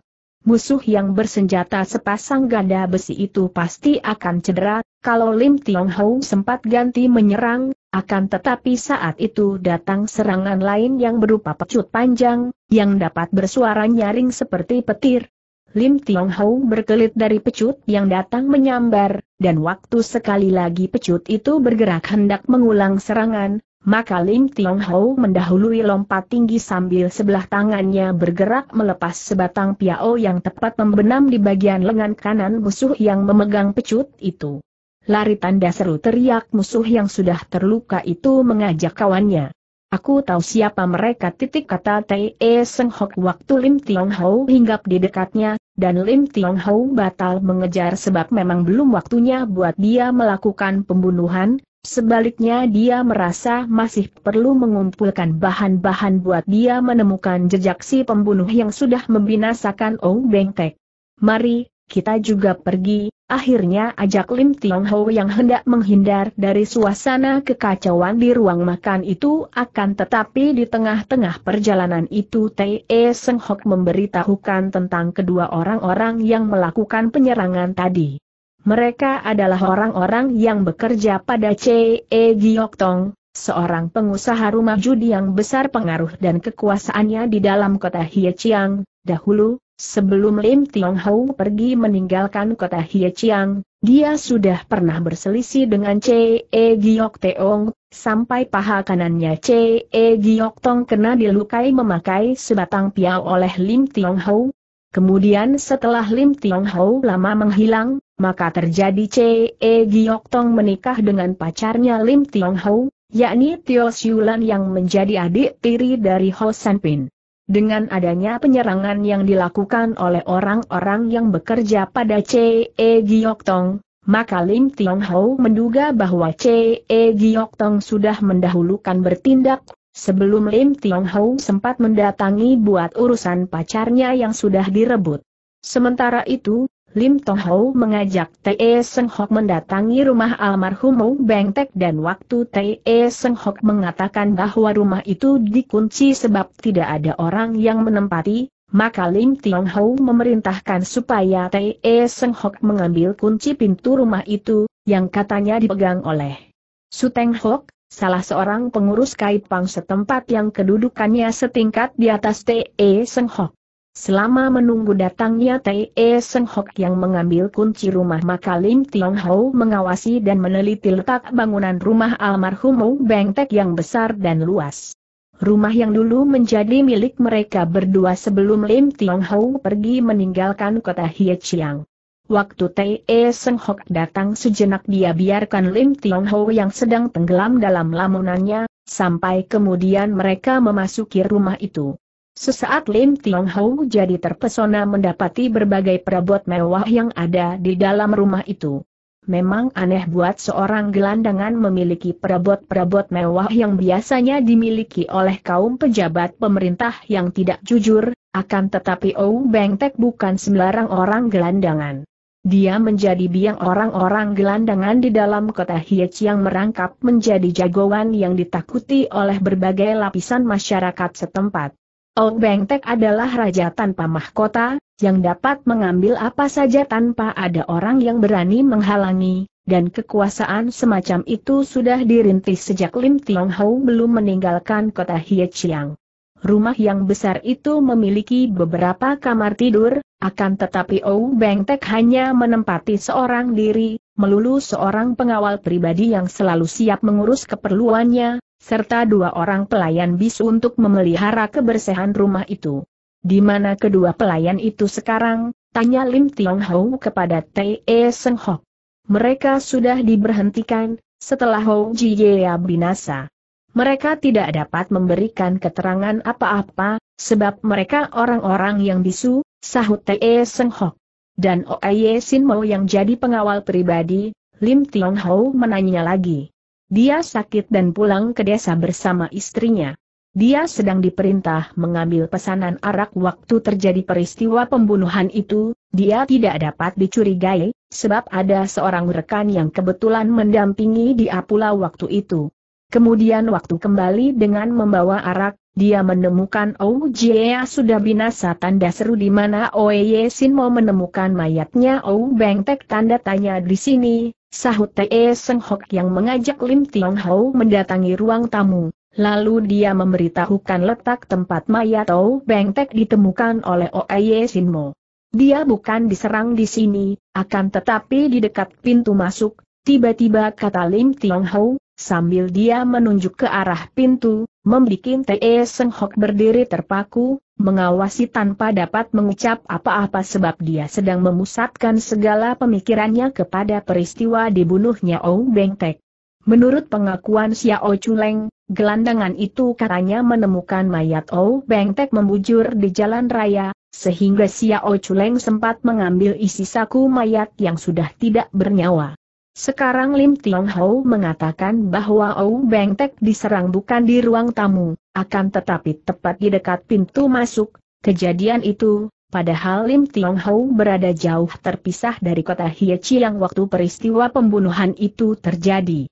Musuh yang bersenjata sepasang gada besi itu pasti akan cedera, kalau Lim Tiong Hou sempat ganti menyerang, akan tetapi saat itu datang serangan lain yang berupa pecut panjang, yang dapat bersuara nyaring seperti petir, Lim Tiong Hou berkelit dari pecut yang datang menyambar, dan waktu sekali lagi pecut itu bergerak hendak mengulang serangan, maka Lim Tiong Hou mendahului lompat tinggi sambil sebelah tangannya bergerak melepas sebatang piao yang tepat membenam di bagian lengan kanan musuh yang memegang pecut itu. Lari tanda seru teriak musuh yang sudah terluka itu mengajak kawannya. Aku tahu siapa mereka titik kata T.E. e Seng Hok waktu Lim Tiong Hou hinggap di dekatnya, dan Lim Tiong Hou batal mengejar sebab memang belum waktunya buat dia melakukan pembunuhan, Sebaliknya dia merasa masih perlu mengumpulkan bahan-bahan buat dia menemukan jejak si pembunuh yang sudah membinasakan Ong Tek. Mari, kita juga pergi, Akhirnya ajak Lim Tiong Ho yang hendak menghindar dari suasana kekacauan di ruang makan itu akan tetapi di tengah-tengah perjalanan itu Tei Seng Hok memberitahukan tentang kedua orang-orang yang melakukan penyerangan tadi. Mereka adalah orang-orang yang bekerja pada C.E. Giok Tong, seorang pengusaha rumah judi yang besar pengaruh dan kekuasaannya di dalam kota Chiang dahulu Sebelum Lim Tiong Hou pergi meninggalkan kota Chiang, dia sudah pernah berselisih dengan C.E. Giok Teong, sampai paha kanannya C.E. Giok Tong kena dilukai memakai sebatang piau oleh Lim Tiong Hou. Kemudian setelah Lim Tiong Hou lama menghilang, maka terjadi C.E. Giok Tong menikah dengan pacarnya Lim Tiong Hou, yakni Tio Siulan yang menjadi adik tiri dari Ho San Pin. Dengan adanya penyerangan yang dilakukan oleh orang-orang yang bekerja pada CE Giok Tong, maka Lim Tiong Ho menduga bahwa CE Giok Tong sudah mendahulukan bertindak, sebelum Lim Tiong Ho sempat mendatangi buat urusan pacarnya yang sudah direbut. Sementara itu, Lim Tong Ho mengajak T.E. Seng Hok mendatangi rumah almarhum Wu Beng Tek dan waktu T.E. Seng Hok mengatakan bahwa rumah itu dikunci sebab tidak ada orang yang menempati, maka Lim Tong Ho memerintahkan supaya T.E. Seng Hok mengambil kunci pintu rumah itu, yang katanya dipegang oleh Su Teng Hok, salah seorang pengurus Kaipang setempat yang kedudukannya setingkat di atas T.E. Seng Hok. Selama menunggu datangnya T.E. Seng Hok yang mengambil kunci rumah maka Lim Tiong Ho mengawasi dan meneliti letak bangunan rumah almarhum Wu Beng Tek yang besar dan luas. Rumah yang dulu menjadi milik mereka berdua sebelum Lim Tiong Ho pergi meninggalkan kota Hie Chiang. Waktu T.E. Seng Hok datang sejenak dia biarkan Lim Tiong Ho yang sedang tenggelam dalam lamunannya, sampai kemudian mereka memasuki rumah itu. Sesaat Lim Tiong Hou jadi terpesona mendapati berbagai perabot mewah yang ada di dalam rumah itu. Memang aneh buat seorang gelandangan memiliki perabot-perabot mewah yang biasanya dimiliki oleh kaum pejabat pemerintah yang tidak jujur, akan tetapi Ou Beng Tek bukan sembarang orang gelandangan. Dia menjadi biang orang-orang gelandangan di dalam kota Hiech yang merangkap menjadi jagoan yang ditakuti oleh berbagai lapisan masyarakat setempat. Beng Bengtek adalah raja tanpa mahkota, yang dapat mengambil apa saja tanpa ada orang yang berani menghalangi, dan kekuasaan semacam itu sudah dirintis sejak Lim Tiong Hau belum meninggalkan kota Chiang. Rumah yang besar itu memiliki beberapa kamar tidur, akan tetapi Ou Bengtek hanya menempati seorang diri, melulu seorang pengawal pribadi yang selalu siap mengurus keperluannya, serta dua orang pelayan bis untuk memelihara kebersihan rumah itu. Di mana kedua pelayan itu sekarang, tanya Lim Tiong Hou kepada T.E. Seng Hok. Mereka sudah diberhentikan, setelah Hou Jie ya binasa. Mereka tidak dapat memberikan keterangan apa-apa, sebab mereka orang-orang yang bisu, sahut T.E. Seng Hok. Dan Oye Sin Mo yang jadi pengawal pribadi, Lim Tiong Hou menanya lagi. Dia sakit dan pulang ke desa bersama istrinya. Dia sedang diperintah mengambil pesanan arak waktu terjadi peristiwa pembunuhan itu, dia tidak dapat dicurigai, sebab ada seorang rekan yang kebetulan mendampingi dia pula waktu itu. Kemudian waktu kembali dengan membawa arak, dia menemukan Ou Jie sudah binasa tanda seru di mana Ye Sin mau menemukan mayatnya Ou Bengtek tanda tanya di sini, sahut Te Seng Hok yang mengajak Lim Tiong Hou mendatangi ruang tamu. Lalu dia memberitahukan letak tempat mayat Ou Bengtek ditemukan oleh Ye Sin Mo. Dia bukan diserang di sini, akan tetapi di dekat pintu masuk, tiba-tiba kata Lim Tiong Hou, Sambil dia menunjuk ke arah pintu, membuat T.E. Seng Hok berdiri terpaku, mengawasi tanpa dapat mengucap apa-apa sebab dia sedang memusatkan segala pemikirannya kepada peristiwa dibunuhnya Ou Beng Tek. Menurut pengakuan Xiao Chuleng, gelandangan itu katanya menemukan mayat Ou Beng Tek membujur di jalan raya, sehingga Xiao Chuleng sempat mengambil isi saku mayat yang sudah tidak bernyawa. Sekarang Lim Tiong Ho mengatakan bahwa Ou Beng Tek diserang bukan di ruang tamu, akan tetapi tepat di dekat pintu masuk. Kejadian itu, padahal Lim Tiong Ho berada jauh terpisah dari kota Hie yang waktu peristiwa pembunuhan itu terjadi.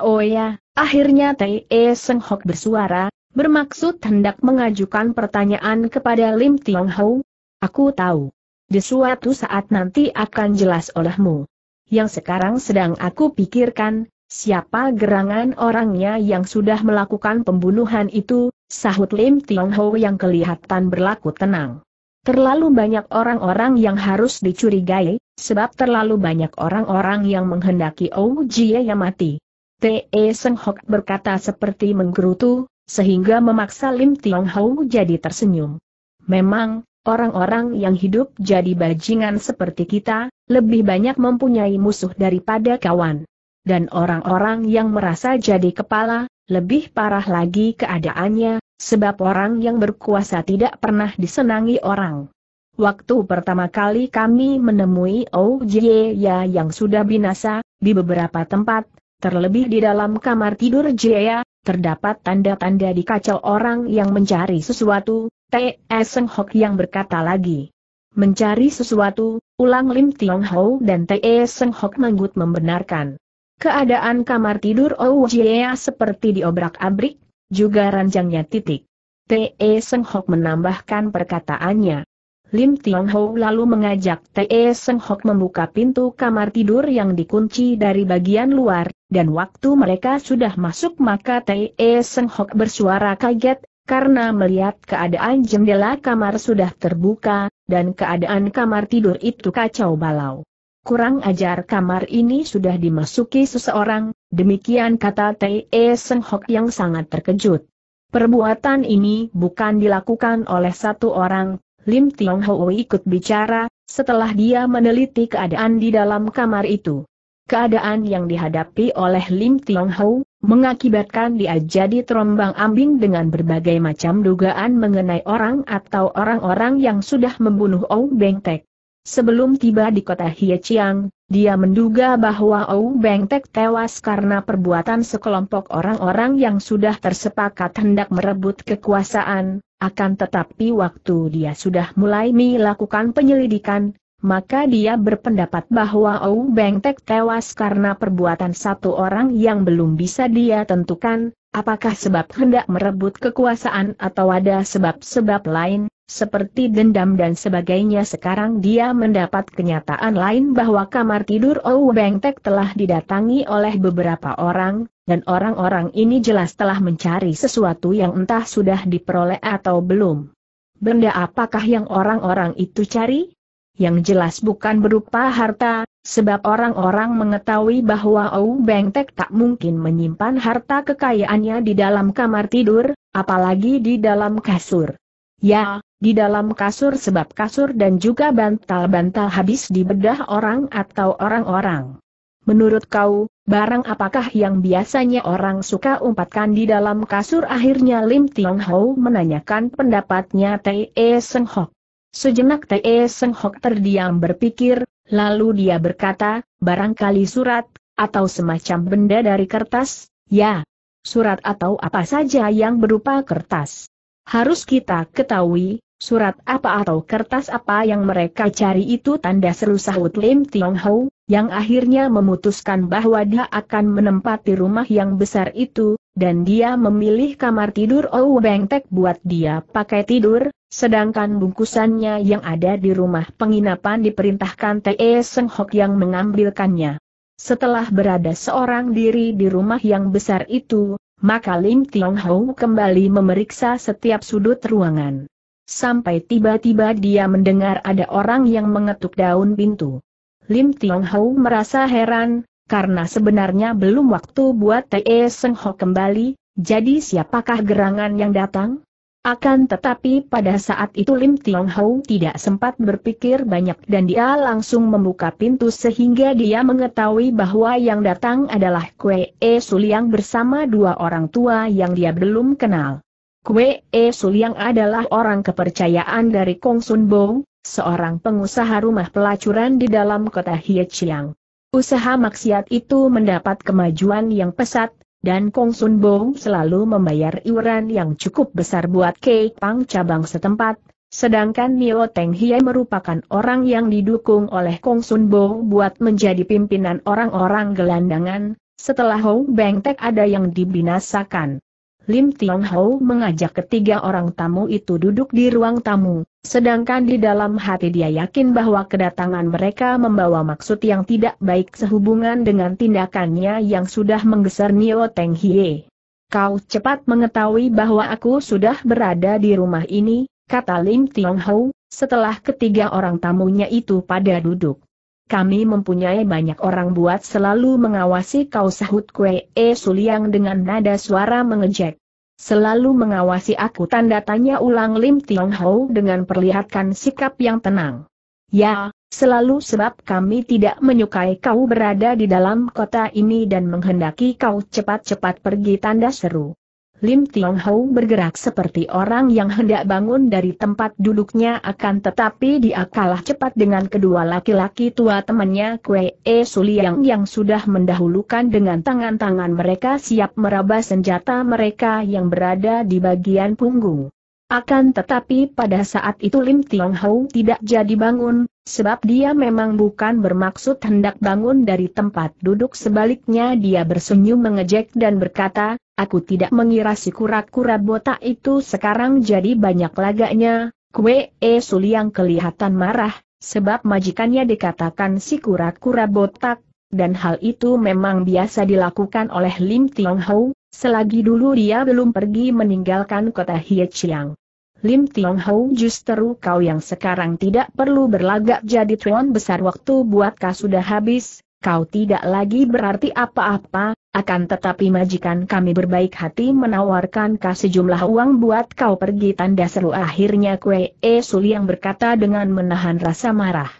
Oh ya? akhirnya Te e Seng Hok bersuara, bermaksud hendak mengajukan pertanyaan kepada Lim Tiong Ho. Aku tahu. Di suatu saat nanti akan jelas olehmu yang sekarang sedang aku pikirkan, siapa gerangan orangnya yang sudah melakukan pembunuhan itu, sahut Lim Tiong Ho yang kelihatan berlaku tenang. Terlalu banyak orang-orang yang harus dicurigai, sebab terlalu banyak orang-orang yang menghendaki Ou Jie yang mati. T.E. Seng Hok berkata seperti menggerutu, sehingga memaksa Lim Tiong Ho jadi tersenyum. Memang, Orang-orang yang hidup jadi bajingan seperti kita, lebih banyak mempunyai musuh daripada kawan. Dan orang-orang yang merasa jadi kepala, lebih parah lagi keadaannya, sebab orang yang berkuasa tidak pernah disenangi orang. Waktu pertama kali kami menemui Ojiya yang sudah binasa, di beberapa tempat, terlebih di dalam kamar tidur Jaya, terdapat tanda-tanda di dikacau orang yang mencari sesuatu, T.E. Seng Hok yang berkata lagi. Mencari sesuatu, ulang Lim Tiong Ho dan T.E. Seng Hok menggut membenarkan. Keadaan kamar tidur Oh seperti diobrak-abrik, juga ranjangnya titik. T.E. Seng Hok menambahkan perkataannya. Lim Tiong Ho lalu mengajak T.E. Seng Hok membuka pintu kamar tidur yang dikunci dari bagian luar, dan waktu mereka sudah masuk maka T.E. Seng Hok bersuara kaget, karena melihat keadaan jendela kamar sudah terbuka, dan keadaan kamar tidur itu kacau balau. Kurang ajar kamar ini sudah dimasuki seseorang, demikian kata T.E. E Seng Hok yang sangat terkejut. Perbuatan ini bukan dilakukan oleh satu orang, Lim Tiong Ho ikut bicara, setelah dia meneliti keadaan di dalam kamar itu. Keadaan yang dihadapi oleh Lim Tiong Hou mengakibatkan dia jadi terombang ambing dengan berbagai macam dugaan mengenai orang atau orang-orang yang sudah membunuh Ou Beng Tek. Sebelum tiba di kota Hiechiang, dia menduga bahwa Ou Beng Tek tewas karena perbuatan sekelompok orang-orang yang sudah tersepakat hendak merebut kekuasaan, akan tetapi waktu dia sudah mulai melakukan penyelidikan, maka dia berpendapat bahwa Ou Beng Tek tewas karena perbuatan satu orang yang belum bisa dia tentukan, apakah sebab hendak merebut kekuasaan atau ada sebab-sebab lain, seperti dendam dan sebagainya sekarang dia mendapat kenyataan lain bahwa kamar tidur Ou Beng Tek telah didatangi oleh beberapa orang, dan orang-orang ini jelas telah mencari sesuatu yang entah sudah diperoleh atau belum. Benda apakah yang orang-orang itu cari? yang jelas bukan berupa harta, sebab orang-orang mengetahui bahwa Ou Beng Tek tak mungkin menyimpan harta kekayaannya di dalam kamar tidur, apalagi di dalam kasur. Ya, di dalam kasur sebab kasur dan juga bantal-bantal habis dibedah orang atau orang-orang. Menurut kau, barang apakah yang biasanya orang suka umpatkan di dalam kasur akhirnya Lim Tiong Ho menanyakan pendapatnya T.E. Seng Hok. Sejenak T.E. Seng Hok terdiam berpikir, lalu dia berkata, barangkali surat, atau semacam benda dari kertas, ya, surat atau apa saja yang berupa kertas. Harus kita ketahui, surat apa atau kertas apa yang mereka cari itu tanda seru sahut Lim Tiong Hou, yang akhirnya memutuskan bahwa dia akan menempati rumah yang besar itu, dan dia memilih kamar tidur Ou Bengtek buat dia pakai tidur, sedangkan bungkusannya yang ada di rumah penginapan diperintahkan T.E. Seng Hok yang mengambilkannya. Setelah berada seorang diri di rumah yang besar itu, maka Lim Tiong Hou kembali memeriksa setiap sudut ruangan. Sampai tiba-tiba dia mendengar ada orang yang mengetuk daun pintu. Lim Tiong Hou merasa heran, karena sebenarnya belum waktu buat T.E. Seng Ho kembali, jadi siapakah gerangan yang datang? Akan tetapi pada saat itu Lim Tiong Hou tidak sempat berpikir banyak dan dia langsung membuka pintu sehingga dia mengetahui bahwa yang datang adalah Kue E Suliang bersama dua orang tua yang dia belum kenal. Kue E Suliang adalah orang kepercayaan dari Kong Sun Bo, seorang pengusaha rumah pelacuran di dalam kota Chiang. Usaha maksiat itu mendapat kemajuan yang pesat, dan Kong Sun Bong selalu membayar iuran yang cukup besar buat Kei Pang cabang setempat, sedangkan Nio Teng Hie merupakan orang yang didukung oleh Kong Sun Bong buat menjadi pimpinan orang-orang gelandangan, setelah Hong Beng Tek ada yang dibinasakan. Lim Tiong Ho mengajak ketiga orang tamu itu duduk di ruang tamu, sedangkan di dalam hati dia yakin bahwa kedatangan mereka membawa maksud yang tidak baik sehubungan dengan tindakannya yang sudah menggeser Nio Teng Hie. Kau cepat mengetahui bahwa aku sudah berada di rumah ini, kata Lim Tiong Ho, setelah ketiga orang tamunya itu pada duduk kami mempunyai banyak orang buat selalu mengawasi kau sahut kue e suliang dengan nada suara mengejek. Selalu mengawasi aku tanda tanya ulang Lim Tiong Hao dengan perlihatkan sikap yang tenang. Ya, selalu sebab kami tidak menyukai kau berada di dalam kota ini dan menghendaki kau cepat-cepat pergi tanda seru. Lim Tiong Hou bergerak seperti orang yang hendak bangun dari tempat duduknya akan tetapi dia kalah cepat dengan kedua laki-laki tua temannya Kwe E Suliang yang sudah mendahulukan dengan tangan-tangan mereka siap meraba senjata mereka yang berada di bagian punggung. Akan tetapi pada saat itu Lim Tiong Hou tidak jadi bangun, sebab dia memang bukan bermaksud hendak bangun dari tempat duduk sebaliknya dia bersenyum mengejek dan berkata, Aku tidak mengira si kura-kura botak itu sekarang jadi banyak laganya. kue e yang kelihatan marah, sebab majikannya dikatakan si kura-kura botak, dan hal itu memang biasa dilakukan oleh Lim Tiong Hou, selagi dulu dia belum pergi meninggalkan kota Chiang. Lim Tiong Hou justru kau yang sekarang tidak perlu berlagak jadi tuan besar waktu buat kau sudah habis, kau tidak lagi berarti apa-apa, akan tetapi majikan kami berbaik hati menawarkan kasih sejumlah uang buat kau pergi tanda seru akhirnya Kue E Suli yang berkata dengan menahan rasa marah.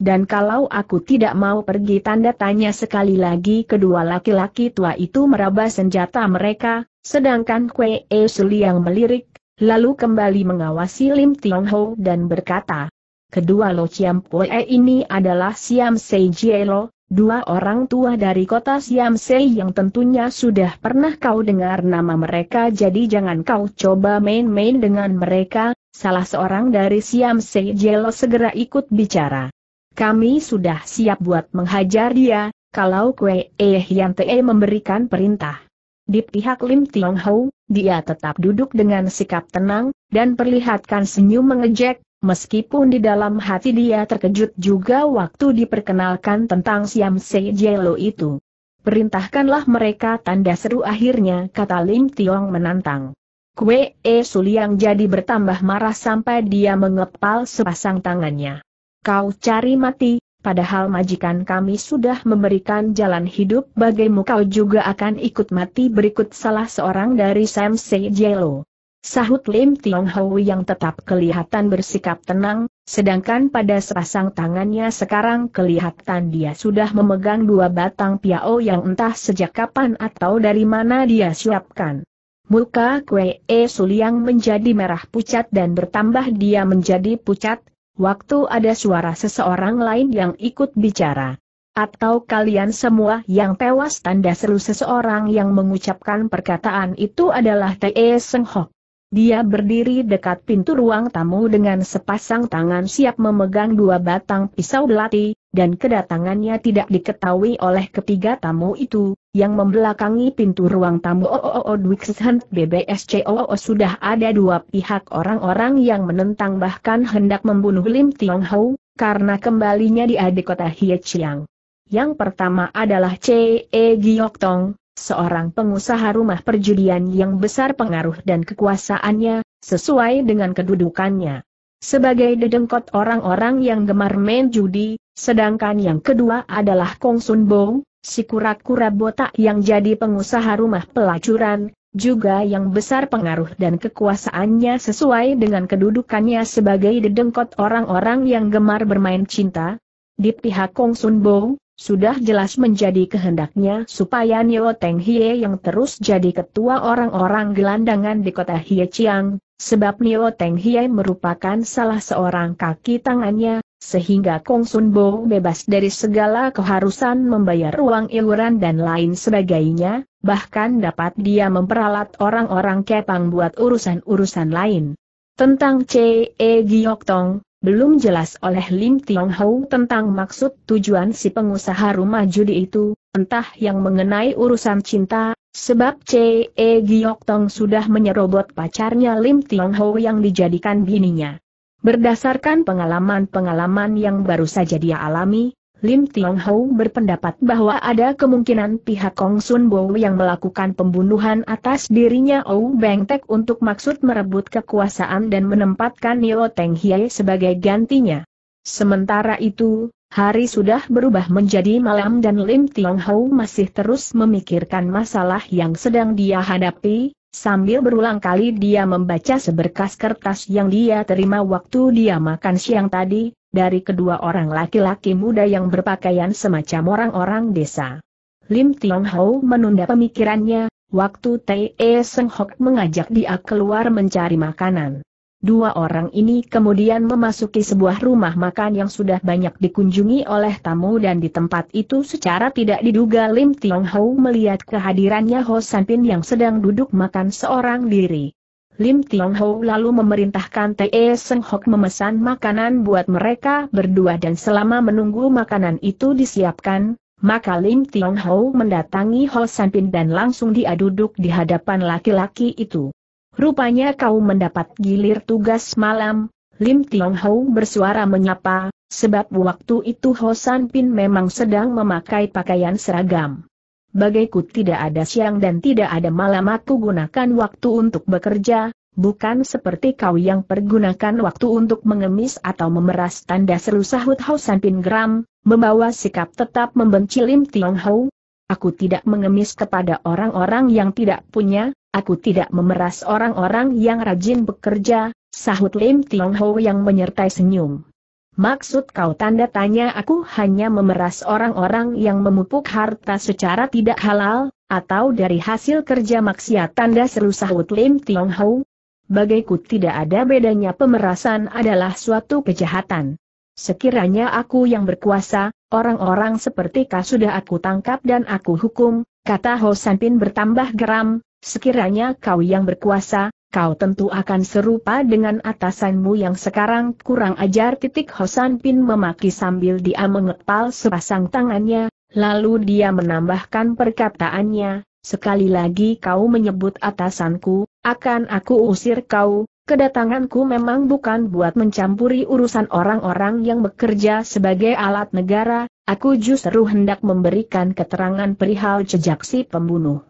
Dan kalau aku tidak mau pergi tanda tanya sekali lagi kedua laki-laki tua itu meraba senjata mereka, sedangkan Kue E Suli yang melirik, lalu kembali mengawasi Lim Tiong Ho dan berkata, Kedua Lo Chiam Pue e ini adalah Siam Sei Lo, dua orang tua dari kota Siamsei yang tentunya sudah pernah kau dengar nama mereka jadi jangan kau coba main-main dengan mereka, salah seorang dari Siamsei Jelo segera ikut bicara. Kami sudah siap buat menghajar dia, kalau Kwe Eh Yan Te memberikan perintah. Di pihak Lim Tiong Hou, dia tetap duduk dengan sikap tenang, dan perlihatkan senyum mengejek, Meskipun di dalam hati dia terkejut juga waktu diperkenalkan tentang Siam Sei Jelo itu. Perintahkanlah mereka tanda seru akhirnya kata Lim Tiong menantang. Kue E Suliang jadi bertambah marah sampai dia mengepal sepasang tangannya. Kau cari mati, padahal majikan kami sudah memberikan jalan hidup bagimu kau juga akan ikut mati berikut salah seorang dari Sam Sei Jelo. Sahut Lim Tiong Hau yang tetap kelihatan bersikap tenang, sedangkan pada sepasang tangannya sekarang kelihatan dia sudah memegang dua batang piao yang entah sejak kapan atau dari mana dia siapkan. Muka Kwe E Suliang menjadi merah pucat dan bertambah dia menjadi pucat, waktu ada suara seseorang lain yang ikut bicara. Atau kalian semua yang tewas tanda seru seseorang yang mengucapkan perkataan itu adalah T.E. Seng Hok. Dia berdiri dekat pintu ruang tamu dengan sepasang tangan siap memegang dua batang pisau belati, dan kedatangannya tidak diketahui oleh ketiga tamu itu, yang membelakangi pintu ruang tamu OOO oh, oh, oh, Dwikshent BBSCOO sudah ada dua pihak orang-orang yang menentang bahkan hendak membunuh Lim Tiong Hou, karena kembalinya dia di kota Hie Chiang. Yang pertama adalah C.E. Giok Tong, seorang pengusaha rumah perjudian yang besar pengaruh dan kekuasaannya, sesuai dengan kedudukannya. Sebagai dedengkot orang-orang yang gemar main judi, sedangkan yang kedua adalah Kong Sun Bong, si kura-kura botak yang jadi pengusaha rumah pelacuran, juga yang besar pengaruh dan kekuasaannya sesuai dengan kedudukannya sebagai dedengkot orang-orang yang gemar bermain cinta. Di pihak Kong Sun Bong, sudah jelas menjadi kehendaknya supaya Nio Teng Hie yang terus jadi ketua orang-orang gelandangan di kota Hie Chiang, sebab Nio Teng Hie merupakan salah seorang kaki tangannya, sehingga Kong Sun Bo bebas dari segala keharusan membayar uang iuran dan lain sebagainya, bahkan dapat dia memperalat orang-orang kepang buat urusan-urusan lain. Tentang C.E. Giyok Tong, belum jelas oleh Lim Tiong Hou tentang maksud tujuan si pengusaha rumah judi itu, entah yang mengenai urusan cinta, sebab C.E. Giok Tong sudah menyerobot pacarnya Lim Tiong Hou yang dijadikan bininya. Berdasarkan pengalaman-pengalaman yang baru saja dia alami, Lim Tiong Hou berpendapat bahwa ada kemungkinan pihak Kong Sun Bo yang melakukan pembunuhan atas dirinya Ou Beng Tek untuk maksud merebut kekuasaan dan menempatkan Nio Teng Hye sebagai gantinya. Sementara itu, hari sudah berubah menjadi malam dan Lim Tiong Hou masih terus memikirkan masalah yang sedang dia hadapi, Sambil berulang kali dia membaca seberkas kertas yang dia terima waktu dia makan siang tadi, dari kedua orang laki-laki muda yang berpakaian semacam orang-orang desa. Lim Tiong Ho menunda pemikirannya, waktu T.E. E Seng Hok mengajak dia keluar mencari makanan. Dua orang ini kemudian memasuki sebuah rumah makan yang sudah banyak dikunjungi oleh tamu dan di tempat itu secara tidak diduga Lim Tiong Ho melihat kehadirannya Ho San Pin yang sedang duduk makan seorang diri. Lim Tiong Ho lalu memerintahkan T.E. Seng Hok memesan makanan buat mereka berdua dan selama menunggu makanan itu disiapkan, maka Lim Tiong Ho mendatangi Ho San Pin dan langsung dia di hadapan laki-laki itu. Rupanya kau mendapat gilir tugas malam, Lim Tiong Ho bersuara menyapa, sebab waktu itu Ho San Pin memang sedang memakai pakaian seragam bagaiku tidak ada siang dan tidak ada malam aku gunakan waktu untuk bekerja, bukan seperti kau yang pergunakan waktu untuk mengemis atau memeras tanda seru sahut Hau San membawa sikap tetap membenci Lim Tiong Hau. Aku tidak mengemis kepada orang-orang yang tidak punya, aku tidak memeras orang-orang yang rajin bekerja, sahut Lim Tiong Ho yang menyertai senyum. Maksud kau tanda tanya aku hanya memeras orang-orang yang memupuk harta secara tidak halal, atau dari hasil kerja maksiat tanda seru sahut Lim Tiong Hou? Bagiku tidak ada bedanya pemerasan adalah suatu kejahatan. Sekiranya aku yang berkuasa, orang-orang seperti kau sudah aku tangkap dan aku hukum, kata Ho Sanpin bertambah geram, sekiranya kau yang berkuasa, kau tentu akan serupa dengan atasanmu yang sekarang kurang ajar titik Hosan Pin memaki sambil dia mengepal sepasang tangannya, lalu dia menambahkan perkataannya, sekali lagi kau menyebut atasanku, akan aku usir kau, kedatanganku memang bukan buat mencampuri urusan orang-orang yang bekerja sebagai alat negara, aku justru hendak memberikan keterangan perihal jejak si pembunuh.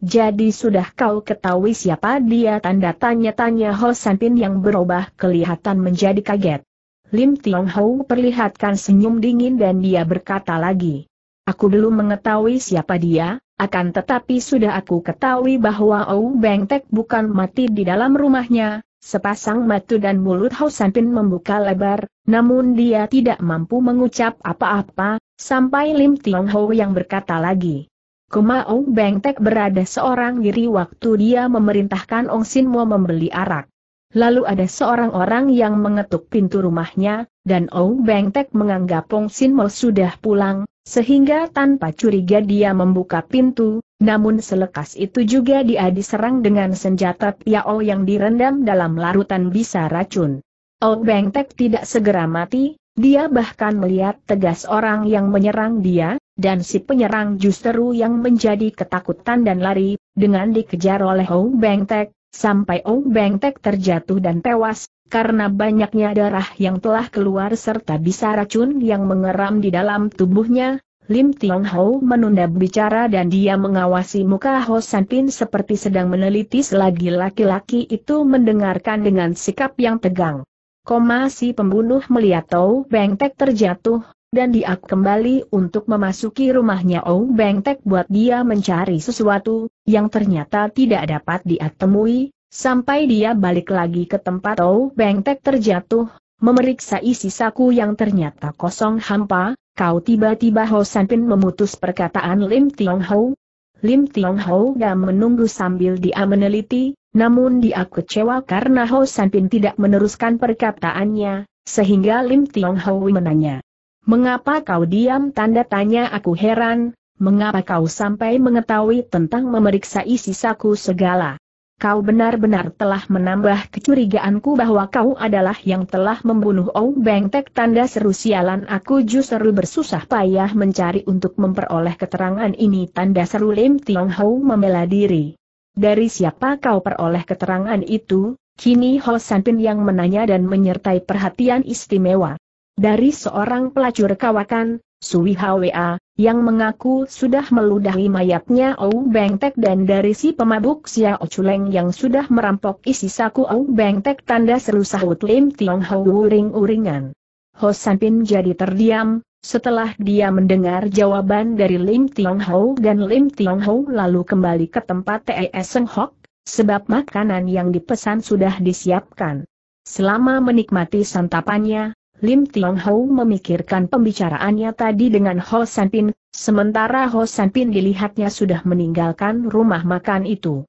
Jadi sudah kau ketahui siapa dia tanda tanya-tanya Ho Sanpin yang berubah kelihatan menjadi kaget. Lim Tiong Ho perlihatkan senyum dingin dan dia berkata lagi. Aku belum mengetahui siapa dia, akan tetapi sudah aku ketahui bahwa Ou Beng Tek bukan mati di dalam rumahnya, Sepasang mata dan mulut Ho Sanpin membuka lebar, namun dia tidak mampu mengucap apa-apa, sampai Lim Tiong Ho yang berkata lagi. Beng Tek berada seorang diri waktu dia memerintahkan Ong Sin Mo membeli arak. Lalu ada seorang orang yang mengetuk pintu rumahnya, dan Ong Tek menganggap Ong Sin Mo sudah pulang, sehingga tanpa curiga dia membuka pintu, namun selekas itu juga dia diserang dengan senjata Piao yang direndam dalam larutan bisa racun. Ong Tek tidak segera mati, dia bahkan melihat tegas orang yang menyerang dia, dan si penyerang justru yang menjadi ketakutan dan lari, dengan dikejar oleh Ong Beng Tek, sampai Ong Beng Tek terjatuh dan tewas, karena banyaknya darah yang telah keluar serta bisa racun yang mengeram di dalam tubuhnya, Lim Tiong Ho menunda bicara dan dia mengawasi muka Ho San Pin seperti sedang meneliti selagi laki-laki itu mendengarkan dengan sikap yang tegang. Koma si pembunuh melihat Tau Beng Tek terjatuh, dan dia kembali untuk memasuki rumahnya Ong Beng Tek buat dia mencari sesuatu, yang ternyata tidak dapat dia temui, sampai dia balik lagi ke tempat Ong Beng Tek terjatuh, memeriksa isi saku yang ternyata kosong hampa, kau tiba-tiba Ho San Pin memutus perkataan Lim Tiong Ho. Lim Tiong Ho gak menunggu sambil dia meneliti, namun dia kecewa karena Ho San Pin tidak meneruskan perkataannya, sehingga Lim Tiong Ho menanya. Mengapa kau diam tanda tanya aku heran, mengapa kau sampai mengetahui tentang memeriksa isi saku segala. Kau benar-benar telah menambah kecurigaanku bahwa kau adalah yang telah membunuh Ong Beng Tek tanda seru sialan aku justru bersusah payah mencari untuk memperoleh keterangan ini tanda seru Lim Tiong Hou membela diri. Dari siapa kau peroleh keterangan itu? Kini Ho Pin yang menanya dan menyertai perhatian istimewa. Dari seorang pelacur kawakan, Sui Hwa, yang mengaku sudah meludahi mayatnya Ou Bengtek dan dari si pemabuk Xiao Chuleng yang sudah merampok isi saku Ou Bengtek tanda seru sahut Lim Tiong Hou uring-uringan. Hosan Pin jadi terdiam, setelah dia mendengar jawaban dari Lim Tiong Hou dan Lim Tiong Hou lalu kembali ke tempat T.E.S. Seng Hok, sebab makanan yang dipesan sudah disiapkan. Selama menikmati santapannya, Lim Tiong Hou memikirkan pembicaraannya tadi dengan Ho San Pin, sementara Ho San Pin dilihatnya sudah meninggalkan rumah makan itu.